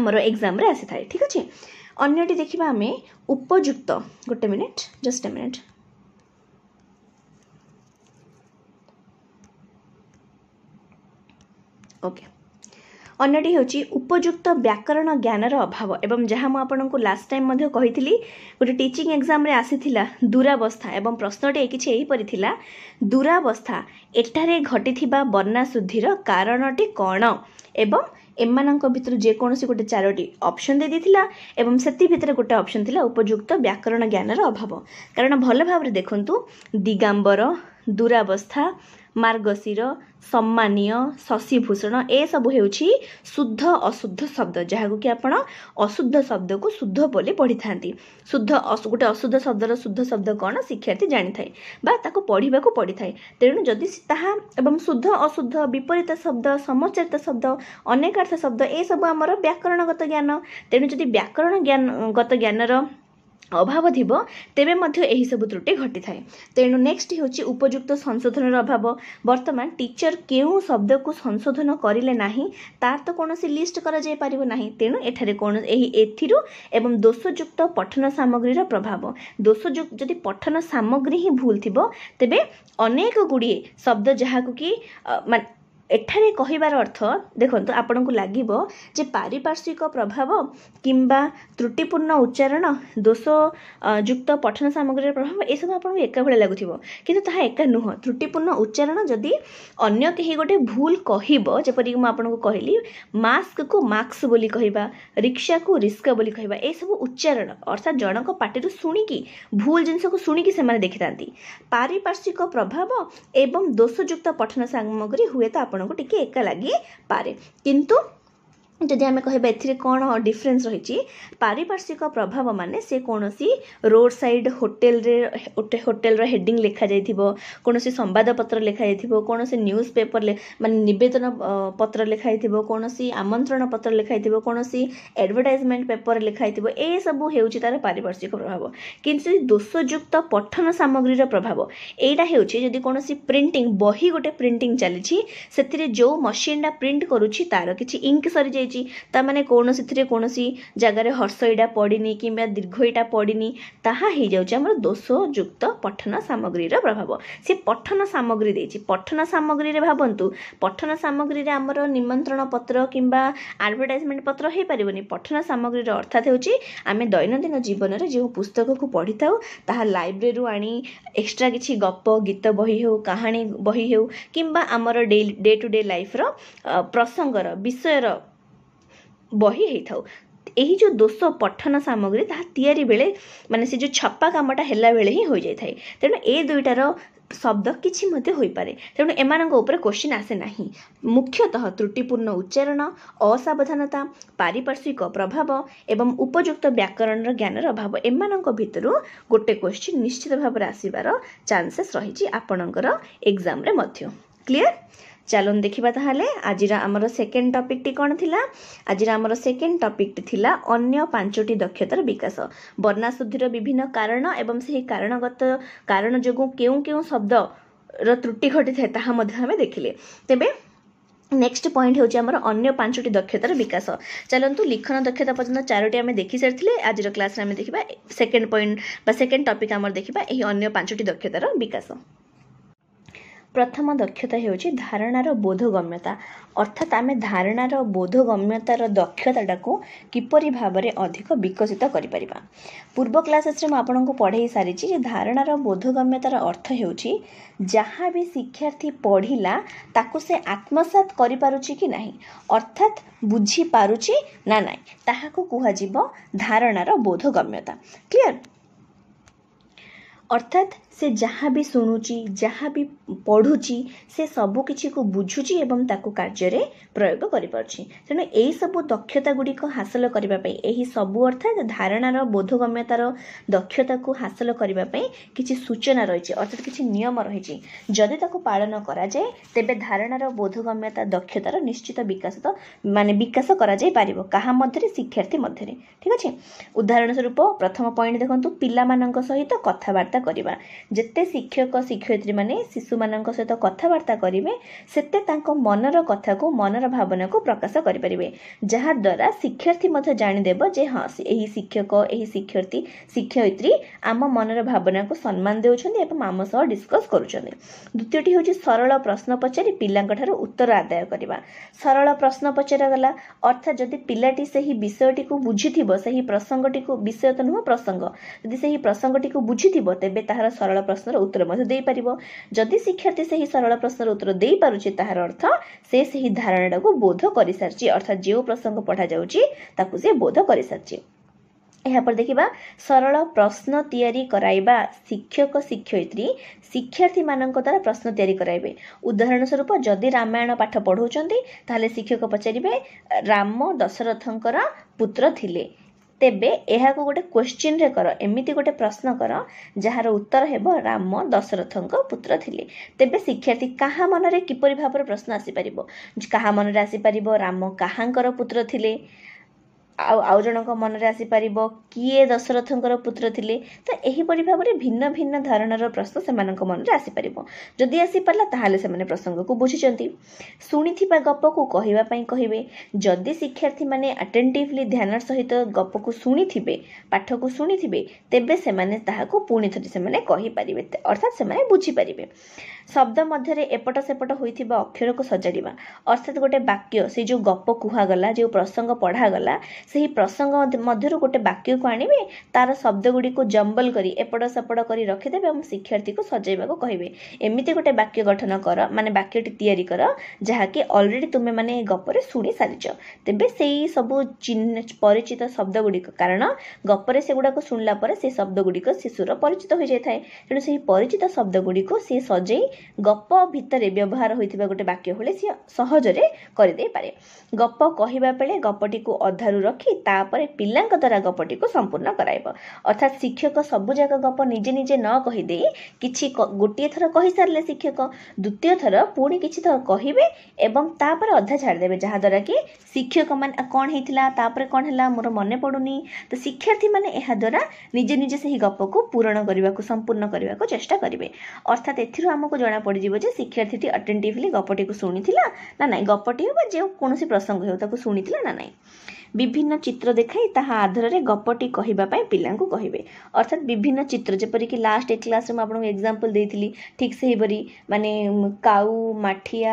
Speaker 1: ଆମର ଏକ୍ଜାମ୍ରେ ଆସିଥାଏ ଠିକ୍ ଅଛି ଅନ୍ୟଟି ଦେଖିବା ଆମେ ଉପଯୁକ୍ତ ଗୋଟେ minute just a minute okay ଅନ୍ୟଟି ହେଉଛି ଉପଯୁକ୍ତ ବ୍ୟାକରଣ ଜ୍ଞାନର ଅଭାବ ଏବଂ ଯାହା ମୁଁ ଆପଣଙ୍କୁ ଲାଷ୍ଟ ଟାଇମ୍ ମଧ୍ୟ କହିଥିଲି ଗୋଟେ ଟିଚିଂ ଏକ୍ଜାମ୍ରେ ଆସିଥିଲା ଦୂରାବସ୍ଥା ଏବଂ ପ୍ରଶ୍ନଟି କିଛି ଏହିପରି ଥିଲା ଦୂରାବସ୍ଥା ଏଠାରେ ଘଟିଥିବା ବର୍ଣ୍ଣାଶୁଦ୍ଧିର କାରଣଟି କ'ଣ ଏବଂ ଏମାନଙ୍କ ଭିତରୁ ଯେକୌଣସି ଗୋଟେ ଚାରୋଟି ଅପସନ୍ ଦେଇଦେଇଥିଲା ଏବଂ ସେଥି ଭିତରେ ଗୋଟେ ଅପସନ୍ ଥିଲା ଉପଯୁକ୍ତ ବ୍ୟାକରଣ ଜ୍ଞାନର ଅଭାବ କାରଣ ଭଲ ଭାବରେ ଦେଖନ୍ତୁ ଦିଗାମ୍ବର ଦୂରାବସ୍ଥା ମାର୍ଗଶିର ସମ୍ମାନୀୟ ଶଶିଭୂଷଣ ଏସବୁ ହେଉଛି ଶୁଦ୍ଧ ଅଶୁଦ୍ଧ ଶବ୍ଦ ଯାହାକୁ କି ଆପଣ ଅଶୁଦ୍ଧ ଶବ୍ଦକୁ ଶୁଦ୍ଧ ବୋଲି ପଢ଼ିଥାନ୍ତି ଶୁଦ୍ଧ ଗୋଟେ ଅଶୁଦ୍ଧ ଶବ୍ଦର ଶୁଦ୍ଧ ଶବ୍ଦ କ'ଣ ଶିକ୍ଷାର୍ଥୀ ଜାଣିଥାଏ ବା ତାକୁ ପଢ଼ିବାକୁ ପଡ଼ିଥାଏ ତେଣୁ ଯଦି ତାହା ଏବଂ ଶୁଦ୍ଧ ଅଶୁଦ୍ଧ ବିପରୀତ ଶବ୍ଦ ସମଚାରିତ ଶବ୍ଦ ଅନେକାର୍ଥ ଶବ୍ଦ ଏସବୁ ଆମର ବ୍ୟାକରଣଗତ ଜ୍ଞାନ ତେଣୁ ଯଦି ବ୍ୟାକରଣ ଜ୍ଞାନ ଗତ ଜ୍ଞାନର ଅଭାବ ଥିବ ତେବେ ମଧ୍ୟ ଏହିସବୁ ତ୍ରୁଟି ଘଟିଥାଏ ତେଣୁ ନେକ୍ସଟ ହେଉଛି ଉପଯୁକ୍ତ ସଂଶୋଧନର ଅଭାବ ବର୍ତ୍ତମାନ ଟିଚର କେଉଁ ଶବ୍ଦକୁ ସଂଶୋଧନ କରିଲେ ନାହିଁ ତାର ତ କୌଣସି ଲିଷ୍ଟ କରାଯାଇପାରିବ ନାହିଁ ତେଣୁ ଏଠାରେ କୌଣ ଏହି ଏଥିରୁ ଏବଂ ଦୋଷଯୁକ୍ତ ପଠନ ସାମଗ୍ରୀର ପ୍ରଭାବ ଦୋଷଯୁକ୍ତ ଯଦି ପଠନ ସାମଗ୍ରୀ ହିଁ ଭୁଲ ଥିବ ତେବେ ଅନେକ ଗୁଡ଼ିଏ ଶବ୍ଦ ଯାହାକୁ କି ମାନେ ଏଠାରେ କହିବାର ଅର୍ଥ ଦେଖନ୍ତୁ ଆପଣଙ୍କୁ ଲାଗିବ ଯେ ପାରିପାର୍ଶ୍ୱିକ ପ୍ରଭାବ କିମ୍ବା ତ୍ରୁଟିପୂର୍ଣ୍ଣ ଉଚ୍ଚାରଣ ଦୋଷଯୁକ୍ତ ପଠନ ସାମଗ୍ରୀର ପ୍ରଭାବ ଏସବୁ ଆପଣଙ୍କୁ ଏକାଭଳିଆ ଲାଗୁଥିବ କିନ୍ତୁ ତାହା ଏକା ନୁହଁ ତ୍ରୁଟିପୂର୍ଣ୍ଣ ଉଚ୍ଚାରଣ ଯଦି ଅନ୍ୟ କେହି ଗୋଟେ ଭୁଲ କହିବ ଯେପରିକି ମୁଁ ଆପଣଙ୍କୁ କହିଲି ମାସ୍କକୁ ମାସ୍କ ବୋଲି କହିବା ରିକ୍ସାକୁ ରିସ୍କା ବୋଲି କହିବା ଏସବୁ ଉଚ୍ଚାରଣ ଅର୍ଥାତ୍ ଜଣଙ୍କ ପାଟିରୁ ଶୁଣିକି ଭୁଲ ଜିନିଷକୁ ଶୁଣିକି ସେମାନେ ଦେଖିଥାନ୍ତି ପାରିପାର୍ଶ୍ୱିକ ପ୍ରଭାବ ଏବଂ ଦୋଷଯୁକ୍ତ ପଠନ ସାମଗ୍ରୀ ହୁଏତ ଆପଣ କାରଣକୁ ଟିକେ ଏକା ଲାଗିପାରେ କିନ୍ତୁ ଯଦି ଆମେ କହିବା ଏଥିରେ କ'ଣ ଡିଫରେନ୍ସ ରହିଛି ପାରିପାର୍ଶ୍ୱିକ ପ୍ରଭାବ ମାନେ ସେ କୌଣସି ରୋଡ଼୍ ସାଇଡ଼୍ ହୋଟେଲରେ ହୋଟେଲର ହେଡ଼ିଂ ଲେଖାଯାଇଥିବ କୌଣସି ସମ୍ବାଦପତ୍ର ଲେଖାଯାଇଥିବ କୌଣସି ନ୍ୟୁଜ୍ ପେପର ମାନେ ନିବେଦନ ପତ୍ର ଲେଖାହୋଇଥିବ କୌଣସି ଆମନ୍ତ୍ରଣ ପତ୍ର ଲେଖାହୋଇଥିବ କୌଣସି ଆଡ଼ଭର୍ଟାଇଜମେଣ୍ଟ ପେପର ଲେଖାହୋଇଥିବ ଏସବୁ ହେଉଛି ତା'ର ପାରିପାର୍ଶ୍ୱିକ ପ୍ରଭାବ କିନ୍ତୁ ଦୋଷଯୁକ୍ତ ପଠନ ସାମଗ୍ରୀର ପ୍ରଭାବ ଏଇଟା ହେଉଛି ଯଦି କୌଣସି ପ୍ରିଣ୍ଟିଂ ବହି ଗୋଟେ ପ୍ରିଣ୍ଟିଂ ଚାଲିଛି ସେଥିରେ ଯେଉଁ ମସିନ୍ଟା ପ୍ରିଣ୍ଟ କରୁଛି ତା'ର କିଛି ଇଙ୍କ୍ ସରିଯାଇଛି ହେଉଛି ତା'ମାନେ କୌଣସିଥିରେ କୌଣସି ଜାଗାରେ ହର୍ଷ ଏଇଟା ପଡ଼ିନି କିମ୍ବା ଦୀର୍ଘ ଏଇଟା ପଡ଼ିନି ତାହା ହେଇଯାଉଛି ଆମର ଦୋଷ ଯୁକ୍ତ ପଠନ ସାମଗ୍ରୀର ପ୍ରଭାବ ସେ ପଠନ ସାମଗ୍ରୀ ଦେଇଛି ପଠନ ସାମଗ୍ରୀରେ ଭାବନ୍ତୁ ପଠନ ସାମଗ୍ରୀରେ ଆମର ନିମନ୍ତ୍ରଣ ପତ୍ର କିମ୍ବା ଆଡ଼ଭର୍ଟାଇଜମେଣ୍ଟ ପତ୍ର ହେଇପାରିବନି ପଠନ ସାମଗ୍ରୀର ଅର୍ଥାତ୍ ହେଉଛି ଆମେ ଦୈନନ୍ଦିନ ଜୀବନରେ ଯେଉଁ ପୁସ୍ତକକୁ ପଢ଼ିଥାଉ ତାହା ଲାଇବ୍ରେରୀରୁ ଆଣି ଏକ୍ସଟ୍ରା କିଛି ଗପ ଗୀତ ବହି ହେଉ କାହାଣୀ ବହି ହେଉ କିମ୍ବା ଆମର ଡେ ଟୁ ଡେ ଲାଇଫ୍ର ପ୍ରସଙ୍ଗର ବିଷୟର ବହି ହେଇଥାଉ ଏହି ଯେଉଁ ଦୋଷ ପଠନ ସାମଗ୍ରୀ ତାହା ତିଆରି ବେଳେ ମାନେ ସେ ଯେଉଁ ଛପା କାମଟା ହେଲାବେଳେ ହିଁ ହୋଇଯାଇଥାଏ ତେଣୁ ଏ ଦୁଇଟାର ଶବ୍ଦ କିଛି ମଧ୍ୟ ହୋଇପାରେ ତେଣୁ ଏମାନଙ୍କ ଉପରେ କୋଶ୍ଚିନ୍ ଆସେ ନାହିଁ ମୁଖ୍ୟତଃ ତ୍ରୁଟିପୂର୍ଣ୍ଣ ଉଚ୍ଚାରଣ ଅସାବଧାନତା ପାରିପାର୍ଶ୍ୱିକ ପ୍ରଭାବ ଏବଂ ଉପଯୁକ୍ତ ବ୍ୟାକରଣର ଜ୍ଞାନର ଅଭାବ ଏମାନଙ୍କ ଭିତରୁ ଗୋଟେ କୋଶ୍ଚିନ୍ ନିଶ୍ଚିତ ଭାବରେ ଆସିବାର ଚାନ୍ସେସ୍ ରହିଛି ଆପଣଙ୍କର ଏକ୍ଜାମ୍ରେ ମଧ୍ୟ କ୍ଲିଅର୍ ଚାଲନ୍ତୁ ଦେଖିବା ତାହେଲେ ଆଜିର ଆମର ସେକେଣ୍ଡ ଟପିକଟି କ'ଣ ଥିଲା ଆଜିର ଆମର ସେକେଣ୍ଡ ଟପିକଟି ଥିଲା ଅନ୍ୟ ପାଞ୍ଚଟି ଦକ୍ଷତାର ବିକାଶ ବର୍ଣ୍ଣାଶୁଦ୍ଧିର ବିଭିନ୍ନ କାରଣ ଏବଂ ସେହି କାରଣଗତ କାରଣ ଯୋଗୁଁ କେଉଁ କେଉଁ ଶବ୍ଦର ତ୍ରୁଟି ଘଟିଥାଏ ତାହା ମଧ୍ୟ ଆମେ ଦେଖିଲେ ତେବେ ନେକ୍ସଟ ପଏଣ୍ଟ ହେଉଛି ଆମର ଅନ୍ୟ ପାଞ୍ଚଟି ଦକ୍ଷତାର ବିକାଶ ଚାଲନ୍ତୁ ଲିଖନ ଦକ୍ଷତା ପର୍ଯ୍ୟନ୍ତ ଚାରୋଟି ଆମେ ଦେଖି ସାରିଥିଲେ ଆଜିର କ୍ଲାସ୍ରେ ଆମେ ଦେଖିବା ସେକେଣ୍ଡ ପଏଣ୍ଟ ବା ସେକେଣ୍ଡ ଟପିକ୍ ଆମର ଦେଖିବା ଏହି ଅନ୍ୟ ପାଞ୍ଚଟି ଦକ୍ଷତାର ବିକାଶ ପ୍ରଥମ ଦକ୍ଷତା ହେଉଛି ଧାରଣାର ବୋଧଗମ୍ୟତା ଅର୍ଥାତ୍ ଆମେ ଧାରଣାର ବୋଧଗମ୍ୟତାର ଦକ୍ଷତାଟାକୁ କିପରି ଭାବରେ ଅଧିକ ବିକଶିତ କରିପାରିବା ପୂର୍ବ କ୍ଲାସେସ୍ରେ ମୁଁ ଆପଣଙ୍କୁ ପଢ଼େଇ ସାରିଛି ଯେ ଧାରଣାର ବୋଧଗମ୍ୟତାର ଅର୍ଥ ହେଉଛି ଯାହା ବି ଶିକ୍ଷାର୍ଥୀ ପଢ଼ିଲା ତାକୁ ସେ ଆତ୍ମସାତ କରିପାରୁଛି କି ନାହିଁ ଅର୍ଥାତ୍ ବୁଝିପାରୁଛି ନା ନାହିଁ ତାହାକୁ କୁହାଯିବ ଧାରଣାର ବୋଧଗମ୍ୟତା କ୍ଲିଅର ଅର୍ଥାତ୍ ସେ ଯାହା ବି ଶୁଣୁଛି ଯାହା ବି ପଢ଼ୁଛି ସେ ସବୁ କିଛିକୁ ବୁଝୁଛି ଏବଂ ତାକୁ କାର୍ଯ୍ୟରେ ପ୍ରୟୋଗ କରିପାରୁଛି ତେଣୁ ଏହିସବୁ ଦକ୍ଷତା ଗୁଡ଼ିକ ହାସଲ କରିବା ପାଇଁ ଏହି ସବୁ ଅର୍ଥାତ୍ ଧାରଣାର ବୋଧଗମ୍ୟତାର ଦକ୍ଷତାକୁ ହାସଲ କରିବା ପାଇଁ କିଛି ସୂଚନା ରହିଛି ଅର୍ଥାତ୍ କିଛି ନିୟମ ରହିଛି ଯଦି ତାକୁ ପାଳନ କରାଯାଏ ତେବେ ଧାରଣାର ବୋଧଗମ୍ୟତା ଦକ୍ଷତାର ନିଶ୍ଚିତ ବିକାଶ ତ ମାନେ ବିକାଶ କରାଯାଇପାରିବ କାହା ମଧ୍ୟରେ ଶିକ୍ଷାର୍ଥୀ ମଧ୍ୟରେ ଠିକ୍ ଅଛି ଉଦାହରଣ ସ୍ୱରୂପ ପ୍ରଥମ ପଏଣ୍ଟ ଦେଖନ୍ତୁ ପିଲାମାନଙ୍କ ସହିତ କଥାବାର୍ତ୍ତା କରିବା ଯେତେ ଶିକ୍ଷକ ଶିକ୍ଷୟତ୍ରୀମାନେ ଶିଶୁମାନଙ୍କ ସହିତ କଥାବାର୍ତ୍ତା କରିବେ ସେତେ ତାଙ୍କ ମନର କଥାକୁ ମନର ଭାବନାକୁ ପ୍ରକାଶ କରିପାରିବେ ଯାହାଦ୍ୱାରା ଶିକ୍ଷାର୍ଥୀ ମଧ୍ୟ ଜାଣିଦେବ ଯେ ହଁ ଏହି ଶିକ୍ଷକ ଏହି ଶିକ୍ଷୟତ୍ରୀ ଶିକ୍ଷୟିତ୍ରୀ ଆମ ମନର ଭାବନାକୁ ସମ୍ମାନ ଦେଉଛନ୍ତି ଏବଂ ଆମ ସହ ଡିସ୍କସ୍ କରୁଛନ୍ତି ଦ୍ୱିତୀୟଟି ହେଉଛି ସରଳ ପ୍ରଶ୍ନ ପଚାରି ପିଲାଙ୍କଠାରୁ ଉତ୍ତର ଆଦାୟ କରିବା ସରଳ ପ୍ରଶ୍ନ ପଚରାଗଲା ଅର୍ଥାତ୍ ଯଦି ପିଲାଟି ସେହି ବିଷୟଟିକୁ ବୁଝିଥିବ ସେହି ପ୍ରସଙ୍ଗଟିକୁ ବିଷୟ ତ ନୁହଁ ପ୍ରସଙ୍ଗ ଯଦି ସେହି ପ୍ରସଙ୍ଗଟିକୁ ବୁଝିଥିବ ତେବେ ତାହାର ସରଳ ପ୍ରଶ୍ନର ଉତ୍ତର ମଧ୍ୟ ଦେଇପାରିବ ଯଦି ଶିକ୍ଷାର୍ଥୀ ସେହି ସରଳ ପ୍ରଶ୍ନର ଉତ୍ତର ଦେଇପାରୁଛି ତାହାର ଅର୍ଥ ସେ ସେହି ଧାରଣାଟାକୁ ବୋଧ କରିସାରିଛି ଅର୍ଥାତ୍ ଯେଉଁ ପ୍ରସଙ୍ଗ ପଢ଼ାଯାଉଛି ତାକୁ ସେ ବୋଧ କରିସାରିଛି ଏହାପରେ ଦେଖିବା ସରଳ ପ୍ରଶ୍ନ ତିଆରି କରାଇବା ଶିକ୍ଷକ ଶିକ୍ଷୟିତ୍ରୀ ଶିକ୍ଷାର୍ଥୀମାନଙ୍କ ଦ୍ୱାରା ପ୍ରଶ୍ନ ତିଆରି କରାଇବେ ଉଦାହରଣ ସ୍ୱରୂପ ଯଦି ରାମାୟଣ ପାଠ ପଢ଼ାଉଛନ୍ତି ତାହେଲେ ଶିକ୍ଷକ ପଚାରିବେ ରାମ ଦଶରଥଙ୍କର ପୁତ୍ର ଥିଲେ ତେବେ ଏହାକୁ ଗୋଟେ ରେ କର ଏମିତି ଗୋଟେ ପ୍ରଶ୍ନ କର ଯାହାର ଉତ୍ତର ହେବ ରାମ ଦଶରଥଙ୍କ ପୁତ୍ର ଥିଲେ ତେବେ ଶିକ୍ଷାର୍ଥୀ କାହା ମନରେ କିପରି ଭାବରେ ପ୍ରଶ୍ନ ଆସିପାରିବ କାହା ମନରେ ଆସିପାରିବ ରାମ କାହାଙ୍କର ପୁତ୍ର ଥିଲେ ଆଉ ଆଉ ଜଣଙ୍କ ମନରେ ଆସିପାରିବ କିଏ ଦଶରଥଙ୍କର ପୁତ୍ର ଥିଲେ ତ ଏହିପରି ଭାବରେ ଭିନ୍ନ ଭିନ୍ନ ଧରଣର ପ୍ରଶ୍ନ ସେମାନଙ୍କ ମନରେ ଆସିପାରିବ ଯଦି ଆସିପାରିଲା ତାହେଲେ ସେମାନେ ପ୍ରସଙ୍ଗକୁ ବୁଝିଛନ୍ତି ଶୁଣିଥିବା ଗପକୁ କହିବା ପାଇଁ କହିବେ ଯଦି ଶିକ୍ଷାର୍ଥୀମାନେ ଆଟେଣ୍ଟିଭଲି ଧ୍ୟାନ ସହିତ ଗପକୁ ଶୁଣିଥିବେ ପାଠକୁ ଶୁଣିଥିବେ ତେବେ ସେମାନେ ତାହାକୁ ପୁଣି ଥରେ ସେମାନେ କହିପାରିବେ ଅର୍ଥାତ୍ ସେମାନେ ବୁଝିପାରିବେ ଶବ୍ଦ ମଧ୍ୟରେ ଏପଟ ସେପଟ ହୋଇଥିବା ଅକ୍ଷରକୁ ସଜାଡ଼ିବା ଅର୍ଥାତ୍ ଗୋଟେ ବାକ୍ୟ ସେ ଯେଉଁ ଗପ କୁହାଗଲା ଯେଉଁ ପ୍ରସଙ୍ଗ ପଢ଼ାଗଲା ସେହି ପ୍ରସଙ୍ଗ ମଧ୍ୟରୁ ଗୋଟେ ବାକ୍ୟକୁ ଆଣିବେ ତାର ଶବ୍ଦ ଗୁଡ଼ିକୁ ଜମ୍ବଲ କରି ଏପଟ ସେପଟ କରି ରଖିଦେବେ ଏବଂ ଶିକ୍ଷାର୍ଥୀକୁ ସଜାଇବାକୁ କହିବେ ଏମିତି ଗୋଟେ ବାକ୍ୟ ଗଠନ କର ମାନେ ବାକ୍ୟଟି ତିଆରି କର ଯାହାକି ଅଲରେଡ଼ି ତୁମେମାନେ ଏ ଗପରେ ଶୁଣି ସାରିଛ ତେବେ ସେଇ ସବୁ ପରିଚିତ ଶବ୍ଦ ଗୁଡ଼ିକ କାରଣ ଗପରେ ସେଗୁଡ଼ାକ ଶୁଣିଲା ପରେ ସେ ଶବ୍ଦ ଗୁଡ଼ିକ ଶିଶୁର ପରିଚିତ ହୋଇଯାଇଥାଏ ତେଣୁ ସେହି ପରିଚିତ ଶବ୍ଦ ଗୁଡ଼ିକୁ ସିଏ ସଜେଇ ଗପ ଭିତରେ ବ୍ୟବହାର ହୋଇଥିବା ଗୋଟେ ବାକ୍ୟ ଭଳି ସିଏ ସହଜରେ କରିଦେଇପାରେ ଗପ କହିବା ବେଳେ ଗପଟିକୁ ଅଧାରୁ ରଖ ରଖି ତାପରେ ପିଲାଙ୍କ ଦ୍ୱାରା ଗପଟିକୁ ସମ୍ପୂର୍ଣ୍ଣ କରାଇବ ଅର୍ଥାତ୍ ଶିକ୍ଷକ ସବୁ ଯାକ ଗପ ନିଜେ ନିଜେ ନ କହିଦେଇ କିଛି ଗୋଟିଏ ଥର କହିସାରିଲେ ଶିକ୍ଷକ ଦ୍ୱିତୀୟ ଥର ପୁଣି କିଛି ଥର କହିବେ ଏବଂ ତାପରେ ଅଧା ଛାଡ଼ିଦେବେ ଯାହାଦ୍ୱାରା କି ଶିକ୍ଷକମାନେ କ'ଣ ହେଇଥିଲା ତାପରେ କ'ଣ ହେଲା ମୋର ମନେ ପଡ଼ୁନି ତ ଶିକ୍ଷାର୍ଥୀମାନେ ଦ୍ଵାରା ନିଜେ ନିଜେ ସେହି ଗପକୁ ପୂରଣ କରିବାକୁ ସମ୍ପୂର୍ଣ୍ଣ କରିବାକୁ ଚେଷ୍ଟା କରିବେ ଅର୍ଥାତ୍ ଏଥିରୁ ଆମକୁ ଜଣାପଡ଼ିଯିବ ଯେ ଶିକ୍ଷାର୍ଥୀଟି ଆଟେଣ୍ଟିଭଲି ଗପଟିକୁ ଶୁଣିଥିଲା ନା ନାହିଁ ଗପଟି ହେଉ ବା ଯେଉଁ କୌଣସି ପ୍ରସଙ୍ଗ ହେଉ ତାକୁ ଶୁଣିଥିଲା ନା ନାହିଁ ବିଭିନ୍ନ ଚିତ୍ର ଦେଖାଇ ତାହା ଆଧାରରେ ଗପଟି କହିବା ପାଇଁ ପିଲାଙ୍କୁ କହିବେ ଅର୍ଥାତ୍ ବିଭିନ୍ନ ଚିତ୍ର ଯେପରିକି ଲାଷ୍ଟ ଏ କ୍ଲାସ୍ରେ ମୁଁ ଆପଣଙ୍କୁ ଏକ୍ଜାମ୍ପଲ୍ ଦେଇଥିଲି ଠିକ୍ ସେହିପରି ମାନେ କାଉ ମାଠିଆ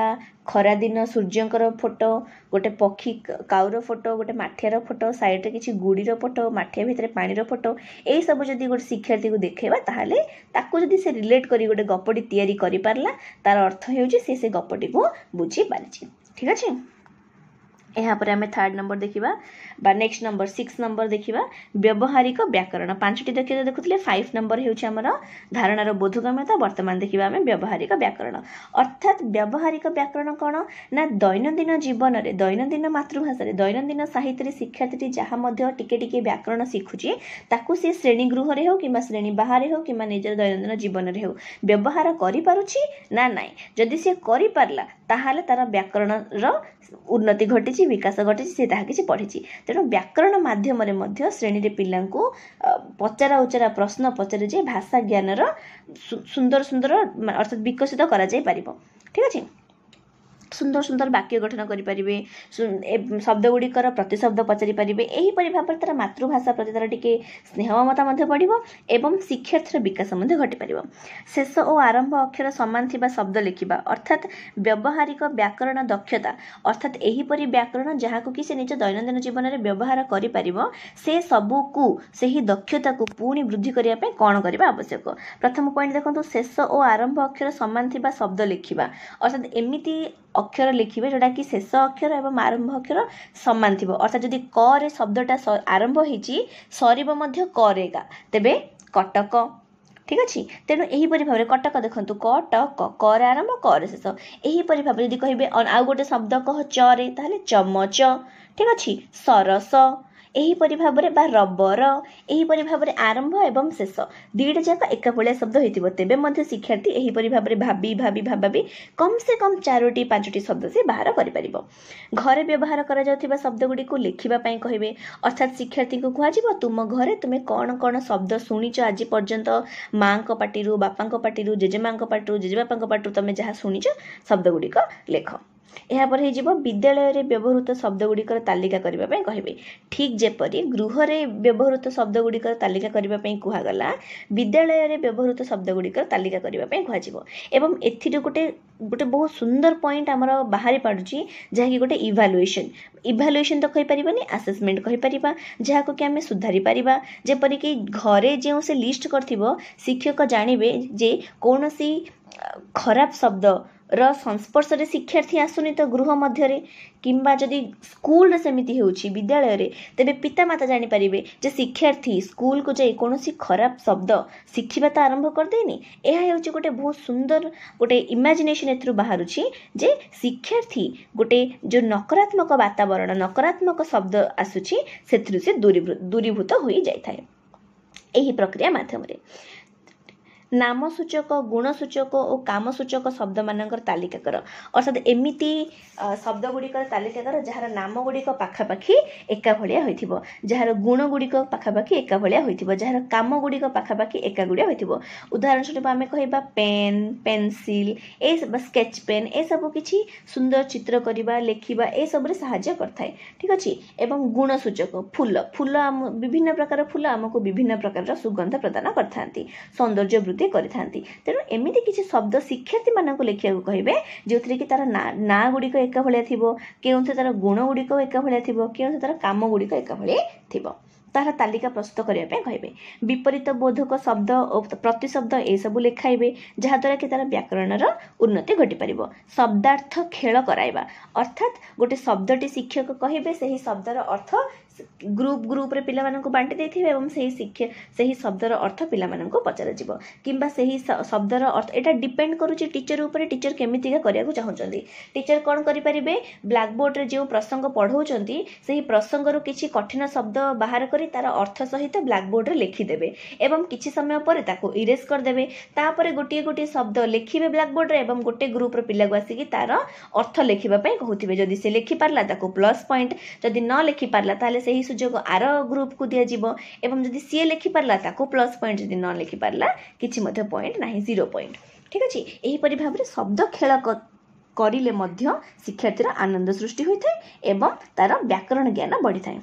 Speaker 1: ଖରାଦିନ ସୂର୍ଯ୍ୟଙ୍କର ଫଟୋ ଗୋଟେ ପକ୍ଷୀ କାଉର ଫଟୋ ଗୋଟେ ମାଠିଆର ଫଟୋ ସାଇଡ଼୍ରେ କିଛି ଗୁଡ଼ିର ଫଟୋ ମାଠିଆ ଭିତରେ ପାଣିର ଫଟୋ ଏଇସବୁ ଯଦି ଗୋଟେ ଶିକ୍ଷାର୍ଥୀକୁ ଦେଖେଇବା ତାହେଲେ ତାକୁ ଯଦି ସେ ରିଲେଟ୍ କରି ଗୋଟେ ଗପଟି ତିଆରି କରିପାରିଲା ତାର ଅର୍ଥ ହେଉଛି ସେ ସେ ଗପଟିକୁ ବୁଝିପାରିଛି ଠିକ୍ ଅଛି ଏହାପରେ ଆମେ ଥାର୍ଡ଼ ନମ୍ବର ଦେଖିବା ବା ନେକ୍ସଟ ନମ୍ବର ସିକ୍ସ ନମ୍ବର ଦେଖିବା ବ୍ୟବହାରିକ ବ୍ୟାକରଣ ପାଞ୍ଚଟି ଦେଖିଲେ ଦେଖୁଥିଲେ ଫାଇଭ ନମ୍ବର ହେଉଛି ଆମର ଧାରଣାର ବୋଧଗମ୍ୟତା ବର୍ତ୍ତମାନ ଦେଖିବା ଆମେ ବ୍ୟବହାରିକ ବ୍ୟାକରଣ ଅର୍ଥାତ୍ ବ୍ୟବହାରିକ ବ୍ୟାକରଣ କ'ଣ ନା ଦୈନନ୍ଦିନ ଜୀବନରେ ଦୈନନ୍ଦିନ ମାତୃଭାଷାରେ ଦୈନନ୍ଦିନ ସାହିତ୍ୟରେ ଶିକ୍ଷାର୍ଥୀଟି ଯାହା ମଧ୍ୟ ଟିକେ ଟିକେ ବ୍ୟାକରଣ ଶିଖୁଛି ତାକୁ ସେ ଶ୍ରେଣୀ ଗୃହରେ ହେଉ କିମ୍ବା ଶ୍ରେଣୀ ବାହାରେ ହେଉ କିମ୍ବା ନିଜର ଦୈନନ୍ଦିନ ଜୀବନରେ ହେଉ ବ୍ୟବହାର କରିପାରୁଛି ନା ନାହିଁ ଯଦି ସେ କରିପାରିଲା ତାହେଲେ ତା'ର ବ୍ୟାକରଣର ଉନ୍ନତି ଘଟିଛି ବିକାଶ ଘଟିଛି ସେ ତାହା କିଛି ପଢ଼ିଛି ତେଣୁ ବ୍ୟାକରଣ ମାଧ୍ୟମରେ ମଧ୍ୟ ଶ୍ରେଣୀରେ ପିଲାଙ୍କୁ ପଚରା ଉଚରା ପ୍ରଶ୍ନ ପଚାରି ଯେ ଭାଷା ଜ୍ଞାନର ସୁନ୍ଦର ସୁନ୍ଦର ଅର୍ଥାତ୍ ବିକଶିତ କରାଯାଇପାରିବ ଠିକ୍ ଅଛି ସୁନ୍ଦର ସୁନ୍ଦର ବାକ୍ୟ ଗଠନ କରିପାରିବେ ଶବ୍ଦ ଗୁଡ଼ିକର ପ୍ରତିଶବ୍ଦ ପଚାରିପାରିବେ ଏହିପରି ଭାବରେ ତାର ମାତୃଭାଷା ପ୍ରତି ତାର ଟିକେ ସ୍ନେହମତା ମଧ୍ୟ ବଢ଼ିବ ଏବଂ ଶିକ୍ଷାର୍ଥୀର ବିକାଶ ମଧ୍ୟ ଘଟିପାରିବ ଶେଷ ଓ ଆରମ୍ଭ ଅକ୍ଷର ସମାନ ଥିବା ଶବ୍ଦ ଲେଖିବା ଅର୍ଥାତ୍ ବ୍ୟବହାରିକ ବ୍ୟାକରଣ ଦକ୍ଷତା ଅର୍ଥାତ୍ ଏହିପରି ବ୍ୟାକରଣ ଯାହାକୁ କି ସେ ନିଜ ଦୈନନ୍ଦିନ ଜୀବନରେ ବ୍ୟବହାର କରିପାରିବ ସେ ସବୁକୁ ସେହି ଦକ୍ଷତାକୁ ପୁଣି ବୃଦ୍ଧି କରିବା ପାଇଁ କ'ଣ କରିବା ଆବଶ୍ୟକ ପ୍ରଥମ ପଏଣ୍ଟ ଦେଖନ୍ତୁ ଶେଷ ଓ ଆରମ୍ଭ ଅକ୍ଷର ସମାନ ଥିବା ଶବ୍ଦ ଲେଖିବା ଅର୍ଥାତ୍ ଏମିତି ଅକ୍ଷର ଲେଖିବେ ଯେଉଁଟା କି ଶେଷ ଅକ୍ଷର ଏବଂ ଆରମ୍ଭ ଅକ୍ଷର ସମାନ ଥିବ ଅର୍ଥାତ ଯଦି କରେ ଶବ୍ଦଟା ଆରମ୍ଭ ହେଇଛି ସରିବ ମଧ୍ୟ କରେ ଏକା ତେବେ କଟକ ଠିକ ଅଛି ତେଣୁ ଏହିପରି ଭାବରେ କଟକ ଦେଖନ୍ତୁ କ କଟକ କରେ ଆରମ୍ଭ କରେ ଶେଷ ଏହିପରି ଭାବରେ ଯଦି କହିବେ ଆଉ ଗୋଟେ ଶବ୍ଦ କହ ଚରେ ତାହେଲେ ଚମଚ ଠିକ ଅଛି ସରସ ଏହିପରି ଭାବରେ ବା ରବର ଏହିପରି ଭାବରେ ଆରମ୍ଭ ଏବଂ ଶେଷ ଦୁଇଟା ଯାକ ଏକା ଭଳିଆ ଶବ୍ଦ ହୋଇଥିବ ତେବେ ମଧ୍ୟ ଶିକ୍ଷାର୍ଥୀ ଏହିପରି ଭାବରେ ଭାବି ଭାବି ଭାବି କମ୍ ସେ କମ୍ ଚାରୋଟି ପାଞ୍ଚଟି ଶବ୍ଦ ସେ ବାହାର କରିପାରିବ ଘରେ ବ୍ୟବହାର କରାଯାଉଥିବା ଶବ୍ଦଗୁଡ଼ିକୁ ଲେଖିବା ପାଇଁ କହିବେ ଅର୍ଥାତ୍ ଶିକ୍ଷାର୍ଥୀଙ୍କୁ କୁହାଯିବ ତୁମ ଘରେ ତୁମେ କ'ଣ କ'ଣ ଶବ୍ଦ ଶୁଣିଛ ଆଜି ପର୍ଯ୍ୟନ୍ତ ମାଆଙ୍କ ପାଟିରୁ ବାପାଙ୍କ ପାଟିରୁ ଜେଜେମାଙ୍କ ପାଟିରୁ ଜେଜେବାପାଙ୍କ ପାଟିରୁ ତୁମେ ଯାହା ଶୁଣିଛ ଶବ୍ଦଗୁଡ଼ିକ ଲେଖ ଏହାପରେ ହେଇଯିବ ବିଦ୍ୟାଳୟରେ ବ୍ୟବହୃତ ଶବ୍ଦଗୁଡ଼ିକର ତାଲିକା କରିବା ପାଇଁ କହିବେ ଠିକ୍ ଯେପରି ଗୃହରେ ବ୍ୟବହୃତ ଶବ୍ଦଗୁଡ଼ିକର ତାଲିକା କରିବା ପାଇଁ କୁହାଗଲା ବିଦ୍ୟାଳୟରେ ବ୍ୟବହୃତ ଶବ୍ଦଗୁଡ଼ିକର ତାଲିକା କରିବା ପାଇଁ କୁହାଯିବ ଏବଂ ଏଥିରୁ ଗୋଟେ ଗୋଟେ ବହୁତ ସୁନ୍ଦର ପଏଣ୍ଟ ଆମର ବାହାରି ପାରୁଛି ଯାହାକି ଗୋଟେ ଇଭାଲୁଏସନ୍ ଇଭାଲୁଏସନ୍ ତ କହିପାରିବାନି ଆସେସମେଣ୍ଟ କହିପାରିବା ଯାହାକୁ କି ଆମେ ସୁଧାରି ପାରିବା ଯେପରିକି ଘରେ ଯେଉଁ ସେ ଲିଷ୍ଟ କରିଥିବ ଶିକ୍ଷକ ଜାଣିବେ ଯେ କୌଣସି ଖରାପ ଶବ୍ଦ ର ସଂସ୍ପର୍ଶରେ ଶିକ୍ଷାର୍ଥୀ ଆସୁନି ତ ଗୃହ ମଧ୍ୟରେ କିମ୍ବା ଯଦି ସ୍କୁଲରେ ସେମିତି ହେଉଛି ବିଦ୍ୟାଳୟରେ ତେବେ ପିତାମାତା ଜାଣିପାରିବେ ଯେ ଶିକ୍ଷାର୍ଥୀ ସ୍କୁଲକୁ ଯାଇ କୌଣସି ଖରାପ ଶବ୍ଦ ଶିଖିବା ତ ଆରମ୍ଭ କରିଦେଇନି ଏହା ହେଉଛି ଗୋଟେ ବହୁତ ସୁନ୍ଦର ଗୋଟେ ଇମାଜିନେସନ୍ ଏଥିରୁ ବାହାରୁଛି ଯେ ଶିକ୍ଷାର୍ଥୀ ଗୋଟେ ଯେଉଁ ନକାରାତ୍ମକ ବାତାବରଣ ନକାରାତ୍ମକ ଶବ୍ଦ ଆସୁଛି ସେଥିରୁ ସେ ଦୂରୀଭୂତ ହୋଇଯାଇଥାଏ ଏହି ପ୍ରକ୍ରିୟା ମାଧ୍ୟମରେ ନାମସୂଚକ ଗୁଣସୂଚକ ଓ କାମସୂଚକ ଶବ୍ଦମାନଙ୍କର ତାଲିକା କର ଅର୍ଥାତ୍ ଏମିତି ଶବ୍ଦଗୁଡ଼ିକର ତାଲିକା କର ଯାହାର ନାମଗୁଡ଼ିକ ପାଖାପାଖି ଏକା ଭଳିଆ ହୋଇଥିବ ଯାହାର ଗୁଣଗୁଡ଼ିକ ପାଖାପାଖି ଏକା ଭଳିଆ ହୋଇଥିବ ଯାହାର କାମଗୁଡ଼ିକ ପାଖାପାଖି ଏକା ଗୁଡ଼ିଆ ହୋଇଥିବ ଉଦାହରଣ ସ୍ୱରୂପ ଆମେ କହିବା pen pencil a sketch pen ଏସବୁ କିଛି ସୁନ୍ଦର ଚିତ୍ର କରିବା ଲେଖିବା ଏସବୁରେ ସାହାଯ୍ୟ କରିଥାଏ ଠିକ୍ ଅଛି ଏବଂ ଗୁଣସୂଚକ ଫୁଲ ଫୁଲ ଆମ ବିଭିନ୍ନ ପ୍ରକାର ଫୁଲ ଆମକୁ ବିଭିନ୍ନ ପ୍ରକାରର ସୁଗନ୍ଧ ପ୍ରଦାନ କରିଥାନ୍ତି ସୌନ୍ଦର୍ଯ୍ୟ ବୃଦ୍ଧି ମଧ୍ୟ କରିଥାନ୍ତି ତେଣୁ ଏମିତି କିଛି ଶବ୍ଦ ଶିକ୍ଷାର୍ଥୀମାନଙ୍କୁ ଲେଖିବାକୁ କହିବେ ଯେଉଁଥିରେ କି ତା'ର ନାଁ ଗୁଡ଼ିକ ଏକାଭଳିଆ ଥିବ କେଉଁଥିରେ ତା'ର ଗୁଣ ଗୁଡ଼ିକ ଏକାଭଳିଆ ଥିବ କେଉଁଥିରେ ତା'ର କାମ ଗୁଡ଼ିକ ଏକାଭଳିଆ ଥିବ ତାହାର ତାଲିକା ପ୍ରସ୍ତୁତ କରିବା ପାଇଁ କହିବେ ବିପରୀତ ବୋଧକ ଶବ୍ଦ ଓ ପ୍ରତିଶବ୍ଦ ଏସବୁ ଲେଖାଇବେ ଯାହାଦ୍ୱାରା କି ତା'ର ବ୍ୟାକରଣର ଉନ୍ନତି ଘଟିପାରିବ ଶବ୍ଦାର୍ଥ ଖେଳ କରାଇବା ଅର୍ଥାତ୍ ଗୋଟେ ଶବ୍ଦଟି ଶିକ୍ଷକ କହିବେ ସେହି ଶବ୍ଦର ଅର୍ଥ ଗ୍ରୁପ୍ ଗ୍ରୁପ୍ରେ ପିଲାମାନଙ୍କୁ ବାଣ୍ଟି ଦେଇଥିବେ ଏବଂ ସେହି ଶିକ୍ଷା ସେହି ଶବ୍ଦର ଅର୍ଥ ପିଲାମାନଙ୍କୁ ପଚରାଯିବ କିମ୍ବା ସେହି ଶବ୍ଦର ଅର୍ଥ ଏଇଟା ଡିପେଣ୍ଡ କରୁଛି ଟିଚର ଉପରେ ଟିଚର କେମିତିକା କରିବାକୁ ଚାହୁଁଛନ୍ତି ଟିଚର କ'ଣ କରିପାରିବେ ବ୍ଲାକ୍ ଯେଉଁ ପ୍ରସଙ୍ଗ ପଢ଼ାଉଛନ୍ତି ସେହି ପ୍ରସଙ୍ଗରୁ କିଛି କଠିନ ଶବ୍ଦ ବାହାର କରି ତା'ର ଅର୍ଥ ସହିତ ବ୍ଲାକବୋର୍ଡ଼ରେ ଲେଖିଦେବେ ଏବଂ କିଛି ସମୟ ପରେ ତାକୁ ଇରେଜ୍ କରିଦେବେ ତାପରେ ଗୋଟିଏ ଗୋଟିଏ ଶବ୍ଦ ଲେଖିବେ ବ୍ଲାକ୍ ଏବଂ ଗୋଟିଏ ଗ୍ରୁପ୍ର ପିଲାକୁ ଆସିକି ତା'ର ଅର୍ଥ ଲେଖିବା ପାଇଁ କହୁଥିବେ ଯଦି ସେ ଲେଖିପାରିଲା ତାକୁ ପ୍ଲସ୍ ପଏଣ୍ଟ ଯଦି ନ ଲେଖିପାରିଲା ତାହେଲେ ତାହେଲେ ସେହି ସୁଯୋଗ ଆର ଗ୍ରୁପ୍କୁ ଦିଆଯିବ ଏବଂ ଯଦି ସିଏ ଲେଖିପାରିଲା ତାକୁ ପ୍ଲସ୍ ପଏଣ୍ଟ ଯଦି ନ ଲେଖିପାରିଲା କିଛି ମଧ୍ୟ ପଏଣ୍ଟ ନାହିଁ ଜିରୋ ପଏଣ୍ଟ ଠିକ୍ ଅଛି ଏହିପରି ଭାବରେ ଶବ୍ଦ ଖେଳ କରିଲେ ମଧ୍ୟ ଶିକ୍ଷାର୍ଥୀର ଆନନ୍ଦ ସୃଷ୍ଟି ହୋଇଥାଏ ଏବଂ ତା'ର ବ୍ୟାକରଣ ଜ୍ଞାନ ବଢ଼ିଥାଏ